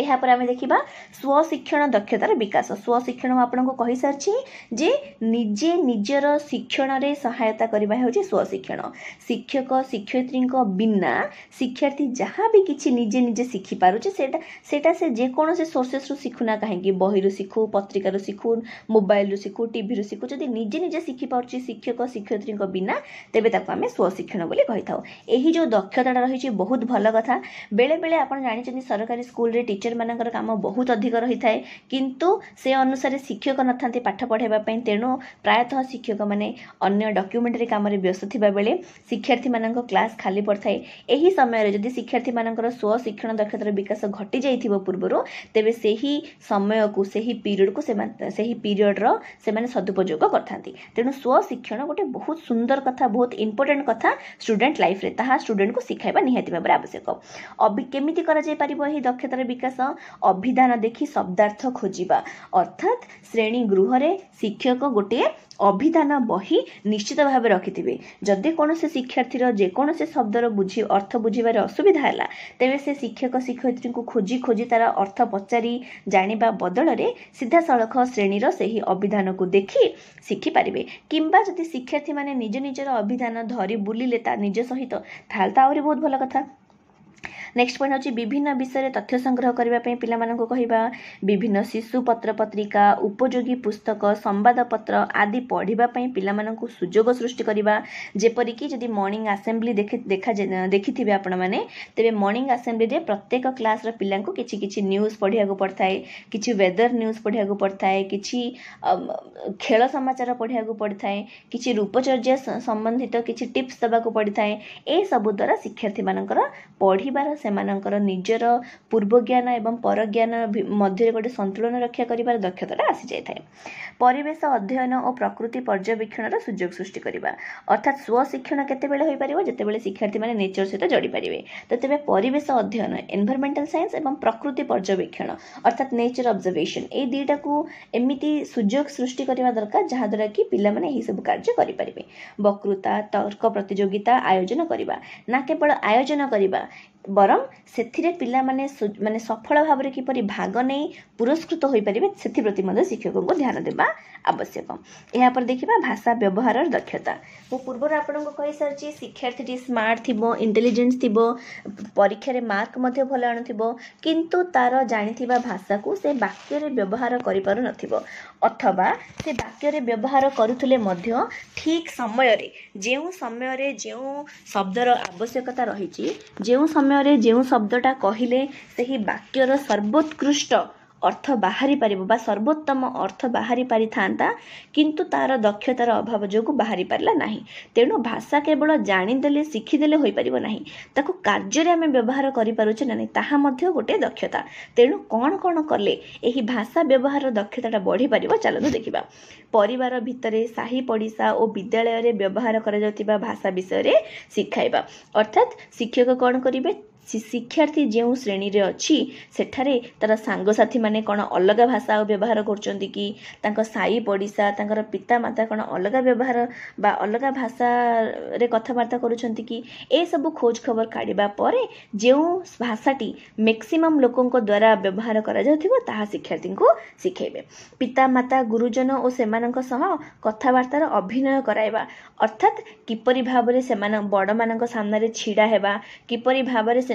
Speaker 1: ଏହାପରେ ଆମେ ଦେଖିବା ସ୍ୱଶିକ୍ଷଣ ଦକ୍ଷତାର ବିକାଶ ସ୍ୱଶିକ୍ଷଣ ମୁଁ ଆପଣଙ୍କୁ କହିସାରିଛି ଯେ ନିଜେ ନିଜର ଶିକ୍ଷଣରେ ସହାୟତା କରିବା ହେଉଛି ସ୍ୱଶିକ୍ଷଣ ଶିକ୍ଷକ ଶିକ୍ଷୟତ୍ରୀଙ୍କ ବିନା ଶିକ୍ଷାର୍ଥୀ ଯାହା ବି କିଛି ନିଜେ ନିଜେ ଶିଖିପାରୁଛି ସେଇଟା ସେଇଟା ସେ ଯେକୌଣସି ସୋର୍ସେସ୍ରୁ ଶିଖୁନା କାହିଁକି ବହିରୁ ଶିଖୁ ପତ୍ରିକାରୁ ଶିଖୁ ମୋବାଇଲରୁ ଶିଖୁ ଟିଭିରୁ ଶିଖୁ ଯଦି ନିଜେ ନିଜେ ଶିଖିପାରୁଛି ଶିକ୍ଷକ ଶିକ୍ଷୟତ୍ରୀଙ୍କ ବିନା ତେବେ ତାକୁ ଆମେ ସ୍ୱଶିକ୍ଷଣ ବୋଲି କହିଥାଉ ଏହି ଯେଉଁ ଦକ୍ଷତାଟା ରହିଛି ବହୁତ ଭଲ କଥା ବେଳେବେଳେ ଆପଣ ଜାଣିଛନ୍ତି ସରକାରୀ ସ୍କୁଲରେ ଟିଚର୍ ଟିଚରମାନଙ୍କର କାମ ବହୁତ ଅଧିକ ରହିଥାଏ କିନ୍ତୁ ସେ ଅନୁସାରେ ଶିକ୍ଷକ ନଥାନ୍ତି ପାଠ ପଢ଼ାଇବା ପାଇଁ ତେଣୁ ପ୍ରାୟତଃ ଶିକ୍ଷକମାନେ ଅନ୍ୟ ଡକ୍ୟୁମେଣ୍ଟାରୀ କାମରେ ବ୍ୟସ୍ତ ଥିବାବେଳେ ଶିକ୍ଷାର୍ଥୀମାନଙ୍କ କ୍ଲାସ୍ ଖାଲି ପଡ଼ିଥାଏ ଏହି ସମୟରେ ଯଦି ଶିକ୍ଷାର୍ଥୀମାନଙ୍କର ସ୍ୱଶିକ୍ଷଣ ଦକ୍ଷତାର ବିକାଶ ଘଟିଯାଇଥିବ ପୂର୍ବରୁ ତେବେ ସେହି ସମୟକୁ ସେହି ପିରିୟଡ଼କୁ ସେମାନେ ସେହି ପିରିୟଡ଼ର ସେମାନେ ସଦୁପଯୋଗ କରିଥାନ୍ତି ତେଣୁ ସ୍ୱଶିକ୍ଷଣ ଗୋଟେ ବହୁତ ସୁନ୍ଦର କଥା ବହୁତ ଇମ୍ପୋର୍ଟାଣ୍ଟ କଥା ଷ୍ଟୁଡେଣ୍ଟ ଲାଇଫ୍ରେ ତାହା ଷ୍ଟୁଡେଣ୍ଟକୁ ଶିଖାଇବା ନିହାତି ଭାବରେ ଆବଶ୍ୟକ କେମିତି କରାଯାଇପାରିବ ଏହି ଦକ୍ଷତାର ବିକାଶ ଅଭିଧାନ ଦେଖି ଶବ୍ଦାର୍ଥ ଖୋଜିବା ଅର୍ଥାତ୍ ଶ୍ରେଣୀ ଗୃହରେ ଶିକ୍ଷକ ଗୋଟିଏ ଅଭିଧାନ ବହି ନିଶ୍ଚିତ ଭାବେ ରଖିଥିବେ ଯଦି କୌଣସି ଶିକ୍ଷାର୍ଥୀର ଯେକୌଣସି ଶବ୍ଦର ବୁଝି ଅର୍ଥ ବୁଝିବାରେ ଅସୁବିଧା ହେଲା ତେବେ ସେ ଶିକ୍ଷକ ଶିକ୍ଷୟିତ୍ରୀଙ୍କୁ ଖୋଜି ଖୋଜି ତାର ଅର୍ଥ ପଚାରି ଜାଣିବା ବଦଳରେ ସିଧାସଳଖ ଶ୍ରେଣୀର ସେହି ଅଭିଧାନକୁ ଦେଖି ଶିଖିପାରିବେ କିମ୍ବା ଯଦି ଶିକ୍ଷାର୍ଥୀମାନେ ନିଜ ନିଜର ଅଭିଧାନ ଧରି ବୁଲିଲେ ତା ନିଜ ସହିତ ତାହେଲେ ତ ଆହୁରି ବହୁତ ଭଲ କଥା नेक्स्ट पॉइंट हूँ विभिन्न विषय तथ्य संग्रह करने पाला कह विभिन्न शिशु पत्र पत्रिका उपयोगी पुस्तक संवादपत्र आदि पढ़ापी पाला सुजोग सृष्टि जपरिक मर्णिंग आसेम्बली देखा देखि थे आप तेज मर्णिंग आसेम्बली प्रत्येक क्लास पिला कि न्यूज पढ़ा पड़ता है कि वेदर न्यूज पढ़ा पड़ता है कि खेल समाचार पढ़ा पड़ता है कि रूपचर्या संबंधित किसी टीप्स देवाक पड़ता है यह सबू द्वारा शिक्षार्थी मान पढ़ार ସେମାନଙ୍କର ନିଜର ପୂର୍ବଜ୍ଞାନ ଏବଂ ପରଜ୍ଞାନ ମଧ୍ୟରେ ଗୋଟେ ସନ୍ତୁଳନ ରକ୍ଷା କରିବାର ଦକ୍ଷତାଟା ଆସିଯାଇଥାଏ ପରିବେଶ ଅଧ୍ୟୟନ ଓ ପ୍ରକୃତି ପର୍ଯ୍ୟବେକ୍ଷଣର ସୁଯୋଗ ସୃଷ୍ଟି କରିବା ଅର୍ଥାତ୍ ସ୍ୱଶିକ୍ଷଣ କେତେବେଳେ ହୋଇପାରିବ ଯେତେବେଳେ ଶିକ୍ଷାର୍ଥୀମାନେ ନେଚର ସହିତ ଯୋଡ଼ିପାରିବେ ତ ତେବେ ପରିବେଶ ଅଧ୍ୟୟନ ଏନଭାରମେଣ୍ଟାଲ ସାଇନ୍ସ ଏବଂ ପ୍ରକୃତି ପର୍ଯ୍ୟବେକ୍ଷଣ ଅର୍ଥାତ୍ ନେଚର ଅବଜର୍ଭେସନ୍ ଏଇ ଦୁଇଟାକୁ ଏମିତି ସୁଯୋଗ ସୃଷ୍ଟି କରିବା ଦରକାର ଯାହାଦ୍ୱାରା କି ପିଲାମାନେ ଏହିସବୁ କାର୍ଯ୍ୟ କରିପାରିବେ ବକୃତା ତର୍କ ପ୍ରତିଯୋଗିତା ଆୟୋଜନ କରିବା ନା କେବଳ ଆୟୋଜନ କରିବା ବରଂ ସେଥିରେ ପିଲାମାନେ ମାନେ ସଫଳ ଭାବରେ କିପରି ଭାଗ ନେଇ ପୁରସ୍କୃତ ହୋଇପାରିବେ ସେଥିପ୍ରତି ମଧ୍ୟ ଶିକ୍ଷକଙ୍କୁ ଧ୍ୟାନ ଦେବା ଆବଶ୍ୟକ ଏହାପରେ ଦେଖିବା ଭାଷା ବ୍ୟବହାରର ଦକ୍ଷତା ମୁଁ ପୂର୍ବରୁ ଆପଣଙ୍କୁ କହିସାରିଛି ଶିକ୍ଷାର୍ଥୀଟି ସ୍ମାର୍ଟ ଥିବ ଇଣ୍ଟେଲିଜେନ୍ସ ଥିବ ପରୀକ୍ଷାରେ ମାର୍କ ମଧ୍ୟ ଭଲ ଆଣୁଥିବ କିନ୍ତୁ ତାର ଜାଣିଥିବା ଭାଷାକୁ ସେ ବାକ୍ୟରେ ବ୍ୟବହାର କରିପାରୁନଥିବ ଅଥବା ସେ ବାକ୍ୟରେ ବ୍ୟବହାର କରୁଥିଲେ ମଧ୍ୟ ଠିକ୍ ସମୟରେ ଯେଉଁ ସମୟରେ ଯେଉଁ ଶବ୍ଦର ଆବଶ୍ୟକତା ରହିଛି ଯେଉଁ ସମୟରେ ଯେଉଁ ଶବ୍ଦଟା କହିଲେ ସେହି ବାକ୍ୟର ସର୍ବୋତ୍କୃଷ୍ଟ ଅର୍ଥ ବାହାରି ପାରିବ ବା ସର୍ବୋତ୍ତମ ଅର୍ଥ ବାହାରି ପାରିଥାନ୍ତା କିନ୍ତୁ ତାର ଦକ୍ଷତାର ଅଭାବ ଯୋଗୁଁ ବାହାରି ପାରିଲା ନାହିଁ ତେଣୁ ଭାଷା କେବଳ ଜାଣିଦେଲେ ଶିଖିଦେଲେ ହୋଇପାରିବ ନାହିଁ ତାକୁ କାର୍ଯ୍ୟରେ ଆମେ ବ୍ୟବହାର କରିପାରୁଛେ ନା ନାହିଁ ତାହା ମଧ୍ୟ ଗୋଟିଏ ଦକ୍ଷତା ତେଣୁ କ'ଣ କ'ଣ କଲେ ଏହି ଭାଷା ବ୍ୟବହାର ଦକ୍ଷତାଟା ବଢ଼ିପାରିବ ଚାଲନ୍ତୁ ଦେଖିବା ପରିବାର ଭିତରେ ସାହି ପଡ଼ିଶା ଓ ବିଦ୍ୟାଳୟରେ ବ୍ୟବହାର କରାଯାଉଥିବା ଭାଷା ବିଷୟରେ ଶିଖାଇବା ଅର୍ଥାତ୍ ଶିକ୍ଷକ କ'ଣ କରିବେ ସେ ଶିକ୍ଷାର୍ଥୀ ଯେଉଁ ଶ୍ରେଣୀରେ ଅଛି ସେଠାରେ ତାର ସାଙ୍ଗସାଥିମାନେ କ'ଣ ଅଲଗା ଭାଷା ଆଉ ବ୍ୟବହାର କରୁଛନ୍ତି କି ତାଙ୍କ ସାଇ ପଡ଼ିଶା ତାଙ୍କର ପିତାମାତା କ'ଣ ଅଲଗା ବ୍ୟବହାର ବା ଅଲଗା ଭାଷାରେ କଥାବାର୍ତ୍ତା କରୁଛନ୍ତି କି ଏସବୁ ଖୋଜ ଖବର କାଢ଼ିବା ପରେ ଯେଉଁ ଭାଷାଟି ମ୍ୟାକ୍ସିମମ୍ ଲୋକଙ୍କ ଦ୍ୱାରା ବ୍ୟବହାର କରାଯାଉଥିବ ତାହା ଶିକ୍ଷାର୍ଥୀଙ୍କୁ ଶିଖାଇବେ ପିତାମାତା ଗୁରୁଜନ ଓ ସେମାନଙ୍କ ସହ କଥାବାର୍ତ୍ତାର ଅଭିନୟ କରାଇବା ଅର୍ଥାତ୍ କିପରି ଭାବରେ ସେମାନେ ବଡ଼ମାନଙ୍କ ସାମ୍ନାରେ ଛିଡ଼ା ହେବା କିପରି ଭାବରେ ସେ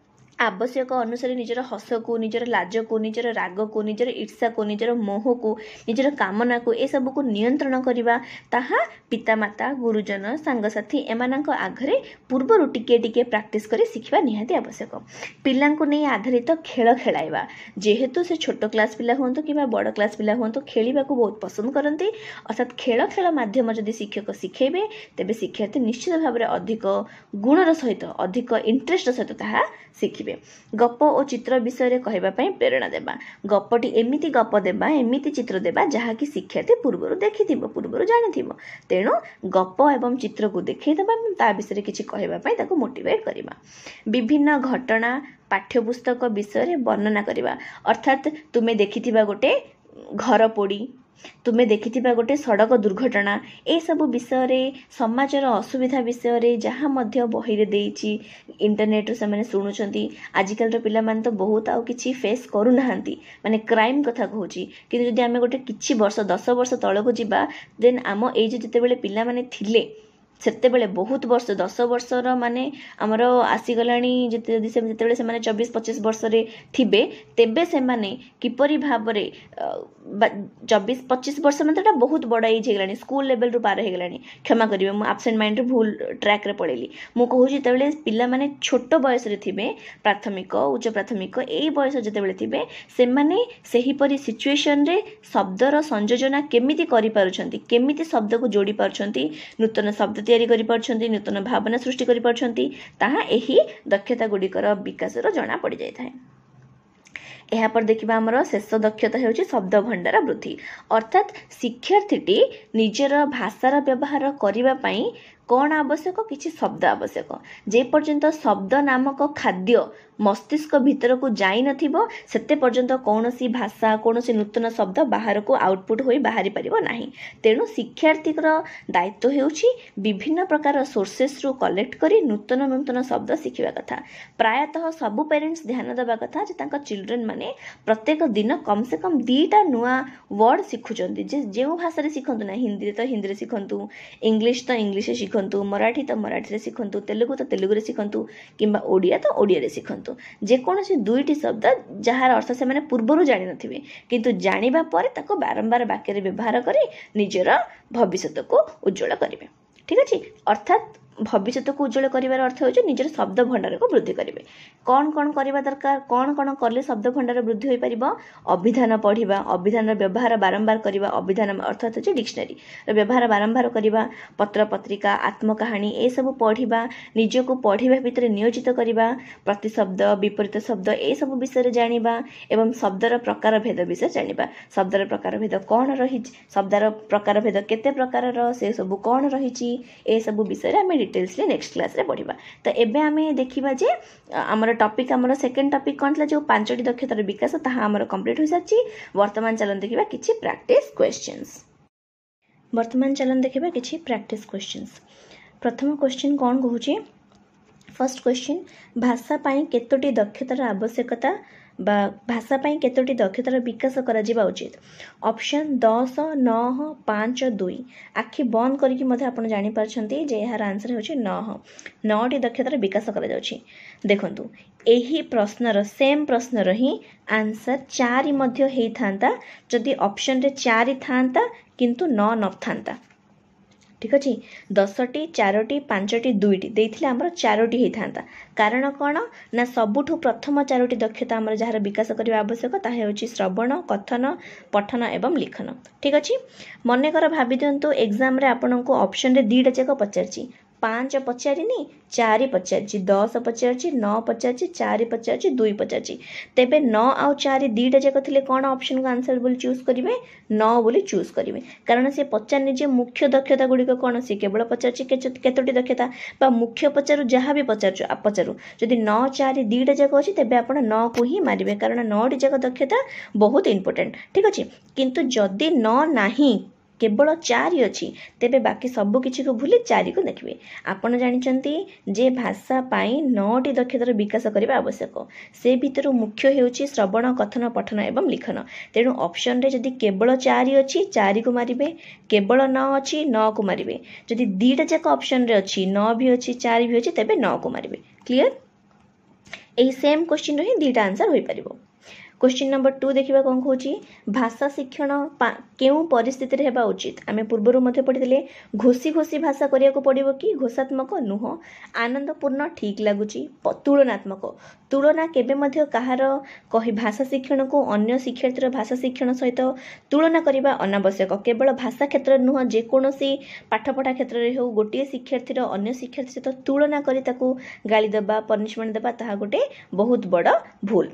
Speaker 1: ଆବଶ୍ୟକ ଅନୁସାରେ ନିଜର ହସକୁ ନିଜର ଲାଜକୁ ନିଜର ରାଗକୁ ନିଜର ଈର୍ଷାକୁ ନିଜର ମୋହକୁ ନିଜର କାମନାକୁ ଏସବୁକୁ ନିୟନ୍ତ୍ରଣ କରିବା ତାହା ପିତାମାତା ଗୁରୁଜନ ସାଙ୍ଗସାଥି ଏମାନଙ୍କ ଆଗରେ ପୂର୍ବରୁ ଟିକିଏ ଟିକିଏ ପ୍ରାକ୍ଟିସ୍ କରି ଶିଖିବା ନିହାତି ଆବଶ୍ୟକ ପିଲାଙ୍କୁ ନେଇ ଆଧାରିତ ଖେଳ ଖେଳାଇବା ଯେହେତୁ ସେ ଛୋଟ କ୍ଲାସ୍ ପିଲା ହୁଅନ୍ତୁ କିମ୍ବା ବଡ଼ କ୍ଲାସ୍ ପିଲା ହୁଅନ୍ତୁ ଖେଳିବାକୁ ବହୁତ ପସନ୍ଦ କରନ୍ତି ଅର୍ଥାତ୍ ଖେଳ ଖେଳ ମାଧ୍ୟମ ଯଦି ଶିକ୍ଷକ ଶିଖେଇବେ ତେବେ ଶିକ୍ଷାର୍ଥୀ ନିଶ୍ଚିତ ଭାବରେ ଅଧିକ ଗୁଣର ସହିତ ଅଧିକ ଇଣ୍ଟରେଷ୍ଟର ସହିତ ତାହା ଶିଖିବେ ଦେବେ ଗପ ଓ ଚିତ୍ର ବିଷୟରେ କହିବା ପାଇଁ ପ୍ରେରଣା ଦେବା ଗପଟି ଏମିତି ଗପ ଦେବା ଏମିତି ଚିତ୍ର ଦେବା ଯାହାକି ଶିକ୍ଷାର୍ଥୀ ପୂର୍ବରୁ ଦେଖିଥିବ ପୂର୍ବରୁ ଜାଣିଥିବ ତେଣୁ ଗପ ଏବଂ ଚିତ୍ରକୁ ଦେଖାଇଦେବା ଏବଂ ତା ବିଷୟରେ କିଛି କହିବା ପାଇଁ ତାକୁ ମୋଟିଭେଟ୍ କରିବା ବିଭିନ୍ନ ଘଟଣା ପାଠ୍ୟପୁସ୍ତକ ବିଷୟରେ ବର୍ଣ୍ଣନା କରିବା ଅର୍ଥାତ୍ ତୁମେ ଦେଖିଥିବା ଗୋଟେ ଘର ପୋଡ଼ି ତୁମେ ଦେଖିଥିବା ଗୋଟେ ସଡ଼କ ଦୁର୍ଘଟଣା ଏସବୁ ବିଷୟରେ ସମାଜର ଅସୁବିଧା ବିଷୟରେ ଯାହା ମଧ୍ୟ ବହିରେ ଦେଇଛି ଇଣ୍ଟରନେଟ୍ରୁ ସେମାନେ ଶୁଣୁଛନ୍ତି ଆଜିକାଲିର ପିଲାମାନେ ତ ବହୁତ ଆଉ କିଛି ଫେସ୍ କରୁନାହାନ୍ତି ମାନେ କ୍ରାଇମ୍ କଥା କହୁଛି କିନ୍ତୁ ଯଦି ଆମେ ଗୋଟେ କିଛି ବର୍ଷ ଦଶ ବର୍ଷ ତଳକୁ ଯିବା ଦେନ୍ ଆମ ଏଇ ଯେତେବେଳେ ପିଲାମାନେ ଥିଲେ ସେତେବେଳେ ବହୁତ ବର୍ଷ ଦଶ ବର୍ଷର ମାନେ ଆମର ଆସିଗଲାଣି ଯେତେ ଯଦି ଯେତେବେଳେ ସେମାନେ ଚବିଶ ପଚିଶ ବର୍ଷରେ ଥିବେ ତେବେ ସେମାନେ କିପରି ଭାବରେ ଚବିଶ ପଚିଶ ବର୍ଷ ମାନେ ଏଇଟା ବହୁତ ବଡ଼ ଏଜ୍ ହେଇଗଲାଣି ସ୍କୁଲ ଲେବେଲରୁ ପାର ହେଇଗଲାଣି କ୍ଷମା କରିବେ ମୁଁ ଆବସେଣ୍ଟ ମାଇଣ୍ଡରୁ ଭୁଲ ଟ୍ରାକ୍ରେ ପଳେଇଲି ମୁଁ କହୁଛି ଯେତେବେଳେ ପିଲାମାନେ ଛୋଟ ବୟସରେ ଥିବେ ପ୍ରାଥମିକ ଉଚ୍ଚ ପ୍ରାଥମିକ ଏଇ ବୟସ ଯେତେବେଳେ ଥିବେ ସେମାନେ ସେହିପରି ସିଚୁଏସନ୍ରେ ଶବ୍ଦର ସଂଯୋଜନା କେମିତି କରିପାରୁଛନ୍ତି କେମିତି ଶବ୍ଦକୁ ଯୋଡ଼ି ପାରୁଛନ୍ତି ନୂତନ ଶବ୍ଦ ତିଆରି କରିପାରୁଛନ୍ତି ନୂତନ ଭାବନା ସୃଷ୍ଟି କରିପାରୁଛନ୍ତି ତାହା ଏହି ଦକ୍ଷତା ଗୁଡ଼ିକର ବିକାଶର ଜଣା ପଡ଼ିଯାଇଥାଏ ଏହାପରେ ଦେଖିବା ଆମର ଶେଷ ଦକ୍ଷତା ହେଉଛି ଶବ୍ଦ ଭଣ୍ଡାର ବୃଦ୍ଧି ଅର୍ଥାତ୍ ଶିକ୍ଷାର୍ଥୀଟି ନିଜର ଭାଷାର ବ୍ୟବହାର କରିବା ପାଇଁ କ'ଣ ଆବଶ୍ୟକ କିଛି ଶବ୍ଦ ଆବଶ୍ୟକ ଯେପର୍ଯ୍ୟନ୍ତ ଶବ୍ଦ ନାମକ ଖାଦ୍ୟ ମସ୍ତିଷ୍କ ଭିତରକୁ ଯାଇନଥିବ ସେତେ ପର୍ଯ୍ୟନ୍ତ କୌଣସି ଭାଷା କୌଣସି ନୂତନ ଶବ୍ଦ ବାହାରକୁ ଆଉଟ୍ପୁଟ୍ ହୋଇ ବାହାରି ପାରିବ ନାହିଁ ତେଣୁ ଶିକ୍ଷାର୍ଥୀଙ୍କର ଦାୟିତ୍ୱ ହେଉଛି ବିଭିନ୍ନ ପ୍ରକାର ସୋର୍ସେସ୍ରୁ କଲେକ୍ଟ କରି ନୂତନ ନୂତନ ଶବ୍ଦ ଶିଖିବା କଥା ପ୍ରାୟତଃ ସବୁ ପ୍ୟାରେଣ୍ଟସ୍ ଧ୍ୟାନ ଦେବା କଥା ଯେ ତାଙ୍କ ଚିଲଡ୍ରେନ୍ମାନେ ପ୍ରତ୍ୟେକ ଦିନ ସେ କମ୍ ଦୁଇଟା ନୂଆ ୱାର୍ଡ଼ ଶିଖୁଛନ୍ତି ଯେ ଯେଉଁ ଭାଷାରେ ଶିଖନ୍ତୁ ନା ହିନ୍ଦୀରେ ତ ହିନ୍ଦୀରେ ଶିଖନ୍ତୁ ଇଂଲିଶ ତ ଇଂଲିଶରେ ଶିଖନ୍ତୁ ମରାଠୀ ତ ମରାଠୀରେ ଶିଖନ୍ତୁ ତେଲୁଗୁ ତ ତେଲୁଗୁରେ ଶିଖନ୍ତୁ କିମ୍ବା ଓଡ଼ିଆ ତ ଓଡ଼ିଆରେ ଶିଖନ୍ତୁ କରନ୍ତୁ ଯେକୌଣସି ଦୁଇଟି ଶବ୍ଦ ଯାହାର ଅର୍ଥ ସେମାନେ ପୂର୍ବରୁ ଜାଣିନଥିବେ କିନ୍ତୁ ଜାଣିବା ପରେ ତାକୁ ବାରମ୍ବାର ବାକ୍ୟରେ ବ୍ୟବହାର କରି ନିଜର ଭବିଷ୍ୟତକୁ ଉଜ୍ଜଳ କରିବେ ଠିକ୍ ଅଛି ଅର୍ଥାତ୍ ଭବିଷ୍ୟତକୁ ଉଜ୍ଜଳ କରିବାର ଅର୍ଥ ହେଉଛି ନିଜର ଶବ୍ଦ ଭଣ୍ଡାରକୁ ବୃଦ୍ଧି କରିବେ କ'ଣ କ'ଣ କରିବା ଦରକାର କ'ଣ କ'ଣ କଲେ ଶବ୍ଦ ଭଣ୍ଡାର ବୃଦ୍ଧି ହୋଇପାରିବ ଅଭିଧାନ ପଢ଼ିବା ଅଭିଧାନର ବ୍ୟବହାର ବାରମ୍ବାର କରିବା ଅଭିଧାନ ଅର୍ଥ ହେଉଛି ଡିକ୍ସନାରୀର ବ୍ୟବହାର ବାରମ୍ବାର କରିବା ପତ୍ର ପତ୍ରିକା ଆତ୍ମକାହାଣୀ ଏସବୁ ପଢ଼ିବା ନିଜକୁ ପଢ଼ିବା ଭିତରେ ନିୟୋଜିତ କରିବା ପ୍ରତିଶବ୍ଦ ବିପରୀତ ଶବ୍ଦ ଏସବୁ ବିଷୟରେ ଜାଣିବା ଏବଂ ଶବ୍ଦର ପ୍ରକାର ଭେଦ ବିଷୟରେ ଜାଣିବା ଶବ୍ଦର ପ୍ରକାର ଭେଦ କ'ଣ ରହିଛି ଶବ୍ଦର ପ୍ରକାର ଭେଦ କେତେ ପ୍ରକାରର ସେସବୁ କ'ଣ ରହିଛି ଏସବୁ ବିଷୟରେ ଆମେ ଡିଟେଲ୍ସଲି ନେକ୍ସଟ କ୍ଲାସ୍ରେ ପଢ଼ିବା ତ ଏବେ ଆମେ ଦେଖିବା ଯେ ଆମର ଟପିକ୍ ଆମର ସେକେଣ୍ଡ ଟପିକ୍ କ'ଣ ଥିଲା ଯେଉଁ ପାଞ୍ଚଟି ଦକ୍ଷତାର ବିକାଶ ତାହା ଆମର କମ୍ପ୍ଲିଟ୍ ହୋଇସାରିଛି ବର୍ତ୍ତମାନ ଚାଲନ୍ତୁ ଦେଖିବା କିଛି ପ୍ରାକ୍ଟିସ୍ କ୍ୱେଶ୍ଚିନ୍ସ ବର୍ତ୍ତମାନ ଚାଲନ୍ତୁ ଦେଖିବା କିଛି ପ୍ରାକ୍ଟିସ୍ କ୍ୱେଶ୍ଚିନ୍ସ ପ୍ରଥମ କ୍ୱେଶ୍ଚିନ୍ କ'ଣ କହୁଛି ଫାର୍ଷ୍ଟ କ୍ୱେଶ୍ଚିନ୍ ଭାଷା ପାଇଁ କେତୋଟି ଦକ୍ଷତାର ଆବଶ୍ୟକତା ବା ଭାଷା ପାଇଁ କେତୋଟି ଦକ୍ଷତାର ବିକାଶ କରାଯିବା ଉଚିତ ଅପସନ୍ ଦଶ ନଅ ପାଞ୍ଚ ଦୁଇ ଆଖି ବନ୍ଦ କରିକି ମଧ୍ୟ ଆପଣ ଜାଣିପାରୁଛନ୍ତି ଯେ ଏହାର ଆନ୍ସର୍ ହେଉଛି ନଅ ନଅଟି ଦକ୍ଷତାର ବିକାଶ କରାଯାଉଛି ଦେଖନ୍ତୁ ଏହି ପ୍ରଶ୍ନର ସେମ୍ ପ୍ରଶ୍ନର ହିଁ ଆନ୍ସର୍ ଚାରି ମଧ୍ୟ ହେଇଥାନ୍ତା ଯଦି ଅପସନ୍ରେ ଚାରି ଥାନ୍ତା କିନ୍ତୁ ନଅ ନଥାନ୍ତା ଠିକ ଅଛି ଦଶଟି ଚାରୋଟି ପାଞ୍ଚଟି ଦୁଇଟି ଦେଇଥିଲେ ଆମର ଚାରୋଟି ହେଇଥାନ୍ତା କାରଣ କ'ଣ ନା ସବୁଠୁ ପ୍ରଥମ ଚାରୋଟି ଦକ୍ଷତା ଆମର ଯାହାର ବିକାଶ କରିବା ଆବଶ୍ୟକ ତାହା ହେଉଛି ଶ୍ରବଣ କଥନ ପଠନ ଏବଂ ଲିଖନ ଠିକ ଅଛି ମନେକର ଭାବି ଦିଅନ୍ତୁ ଏକ୍ଜାମ୍ରେ ଆପଣଙ୍କୁ ଅପସନ୍ରେ ଦୁଇଟା ଯାକ ପଚାରିଛି ପାଞ୍ଚ ପଚାରିନି ଚାରି ପଚାରିଛି ଦଶ ପଚାରିଛି ନଅ ପଚାରିଛି ଚାରି ପଚାରିଛି ଦୁଇ ପଚାରିଛି ତେବେ ନଅ ଆଉ ଚାରି ଦୁଇଟା ଯାକ ଥିଲେ କ'ଣ ଅପସନ୍କୁ ଆନ୍ସର୍ ବୋଲି ଚୁଜ୍ କରିବେ ନଅ ବୋଲି ଚୁଜ୍ କରିବେ କାରଣ ସେ ପଚାରିନି ଯେ ମୁଖ୍ୟ ଦକ୍ଷତା ଗୁଡ଼ିକ କ'ଣ ସେ କେବଳ ପଚାରିଛି କେତୋଟି ଦକ୍ଷତା ବା ମୁଖ୍ୟ ପଚାରୁ ଯାହା ବି ପଚାରୁଛୁ ପଚାରୁ ଯଦି ନଅ ଚାରି ଦୁଇଟା ଯାକ ଅଛି ତେବେ ଆପଣ ନଅକୁ ହିଁ ମାରିବେ କାରଣ ନଅଟି ଯାକ ଦକ୍ଷତା ବହୁତ ଇମ୍ପୋର୍ଟାଣ୍ଟ ଠିକ୍ ଅଛି କିନ୍ତୁ ଯଦି ନଅ ନାହିଁ କେବଳ ଚାରି ଅଛି ତେବେ ବାକି ସବୁ କିଛିକୁ ଭୁଲି ଚାରିକୁ ଦେଖିବେ ଆପଣ ଜାଣିଛନ୍ତି ଯେ ଭାଷା ପାଇଁ ନଅଟି ଦକ୍ଷତାର ବିକାଶ କରିବା ଆବଶ୍ୟକ ସେ ଭିତରୁ ମୁଖ୍ୟ ହେଉଛି ଶ୍ରବଣ କଥନ ପଠନ ଏବଂ ଲିଖନ ତେଣୁ ଅପସନରେ ଯଦି କେବଳ ଚାରି ଅଛି ଚାରିକୁ ମାରିବେ କେବଳ ନଅ ଅଛି ନଅକୁ ମାରିବେ ଯଦି ଦୁଇଟା ଯାକ ଅପସନରେ ଅଛି ନଅ ବି ଅଛି ଚାରି ବି ଅଛି ତେବେ ନଅକୁ ମାରିବେ କ୍ଲିଅର ଏହି ସେମ୍ କୋଶ୍ଚିନ୍ର ହିଁ ଦୁଇଟା ଆନ୍ସର୍ ହୋଇପାରିବ क्वेश्चन नंबर टू देखा कौन कौन भाषा शिक्षण क्यों परिस्थिति होगा उचित आम पूर्व पढ़ी घोषी घोषी भाषा करने को पड़ो कि घोषात्मक नुह आनंदपूर्ण ठीक लगुच তুলনাত্মক তুলনা কেবে ମଧ୍ୟ କାହାର କହି ଭାଷା ଶିକ୍ଷଣକୁ ଅନ୍ୟ ଶିକ୍ଷାର୍ଥୀର ଭାଷା ଶିକ୍ଷଣ ସହିତ ତୁଳନା କରିବା ଅନାବଶ୍ୟକ କେବଳ ଭାଷା କ୍ଷେତ୍ରରେ ନୁହଁ ଯେକୌଣସି ପାଠପଢ଼ା କ୍ଷେତ୍ରରେ ହେଉ ଗୋଟିଏ ଶିକ୍ଷାର୍ଥୀର ଅନ୍ୟ ଶିକ୍ଷାର୍ଥୀ ସହିତ ତୁଳନା କରି ତାକୁ ଗାଳି ଦେବା ପନିସମେଣ୍ଟ ଦେବା ତାହା ଗୋଟେ ବହୁତ ବଡ଼ ଭୁଲ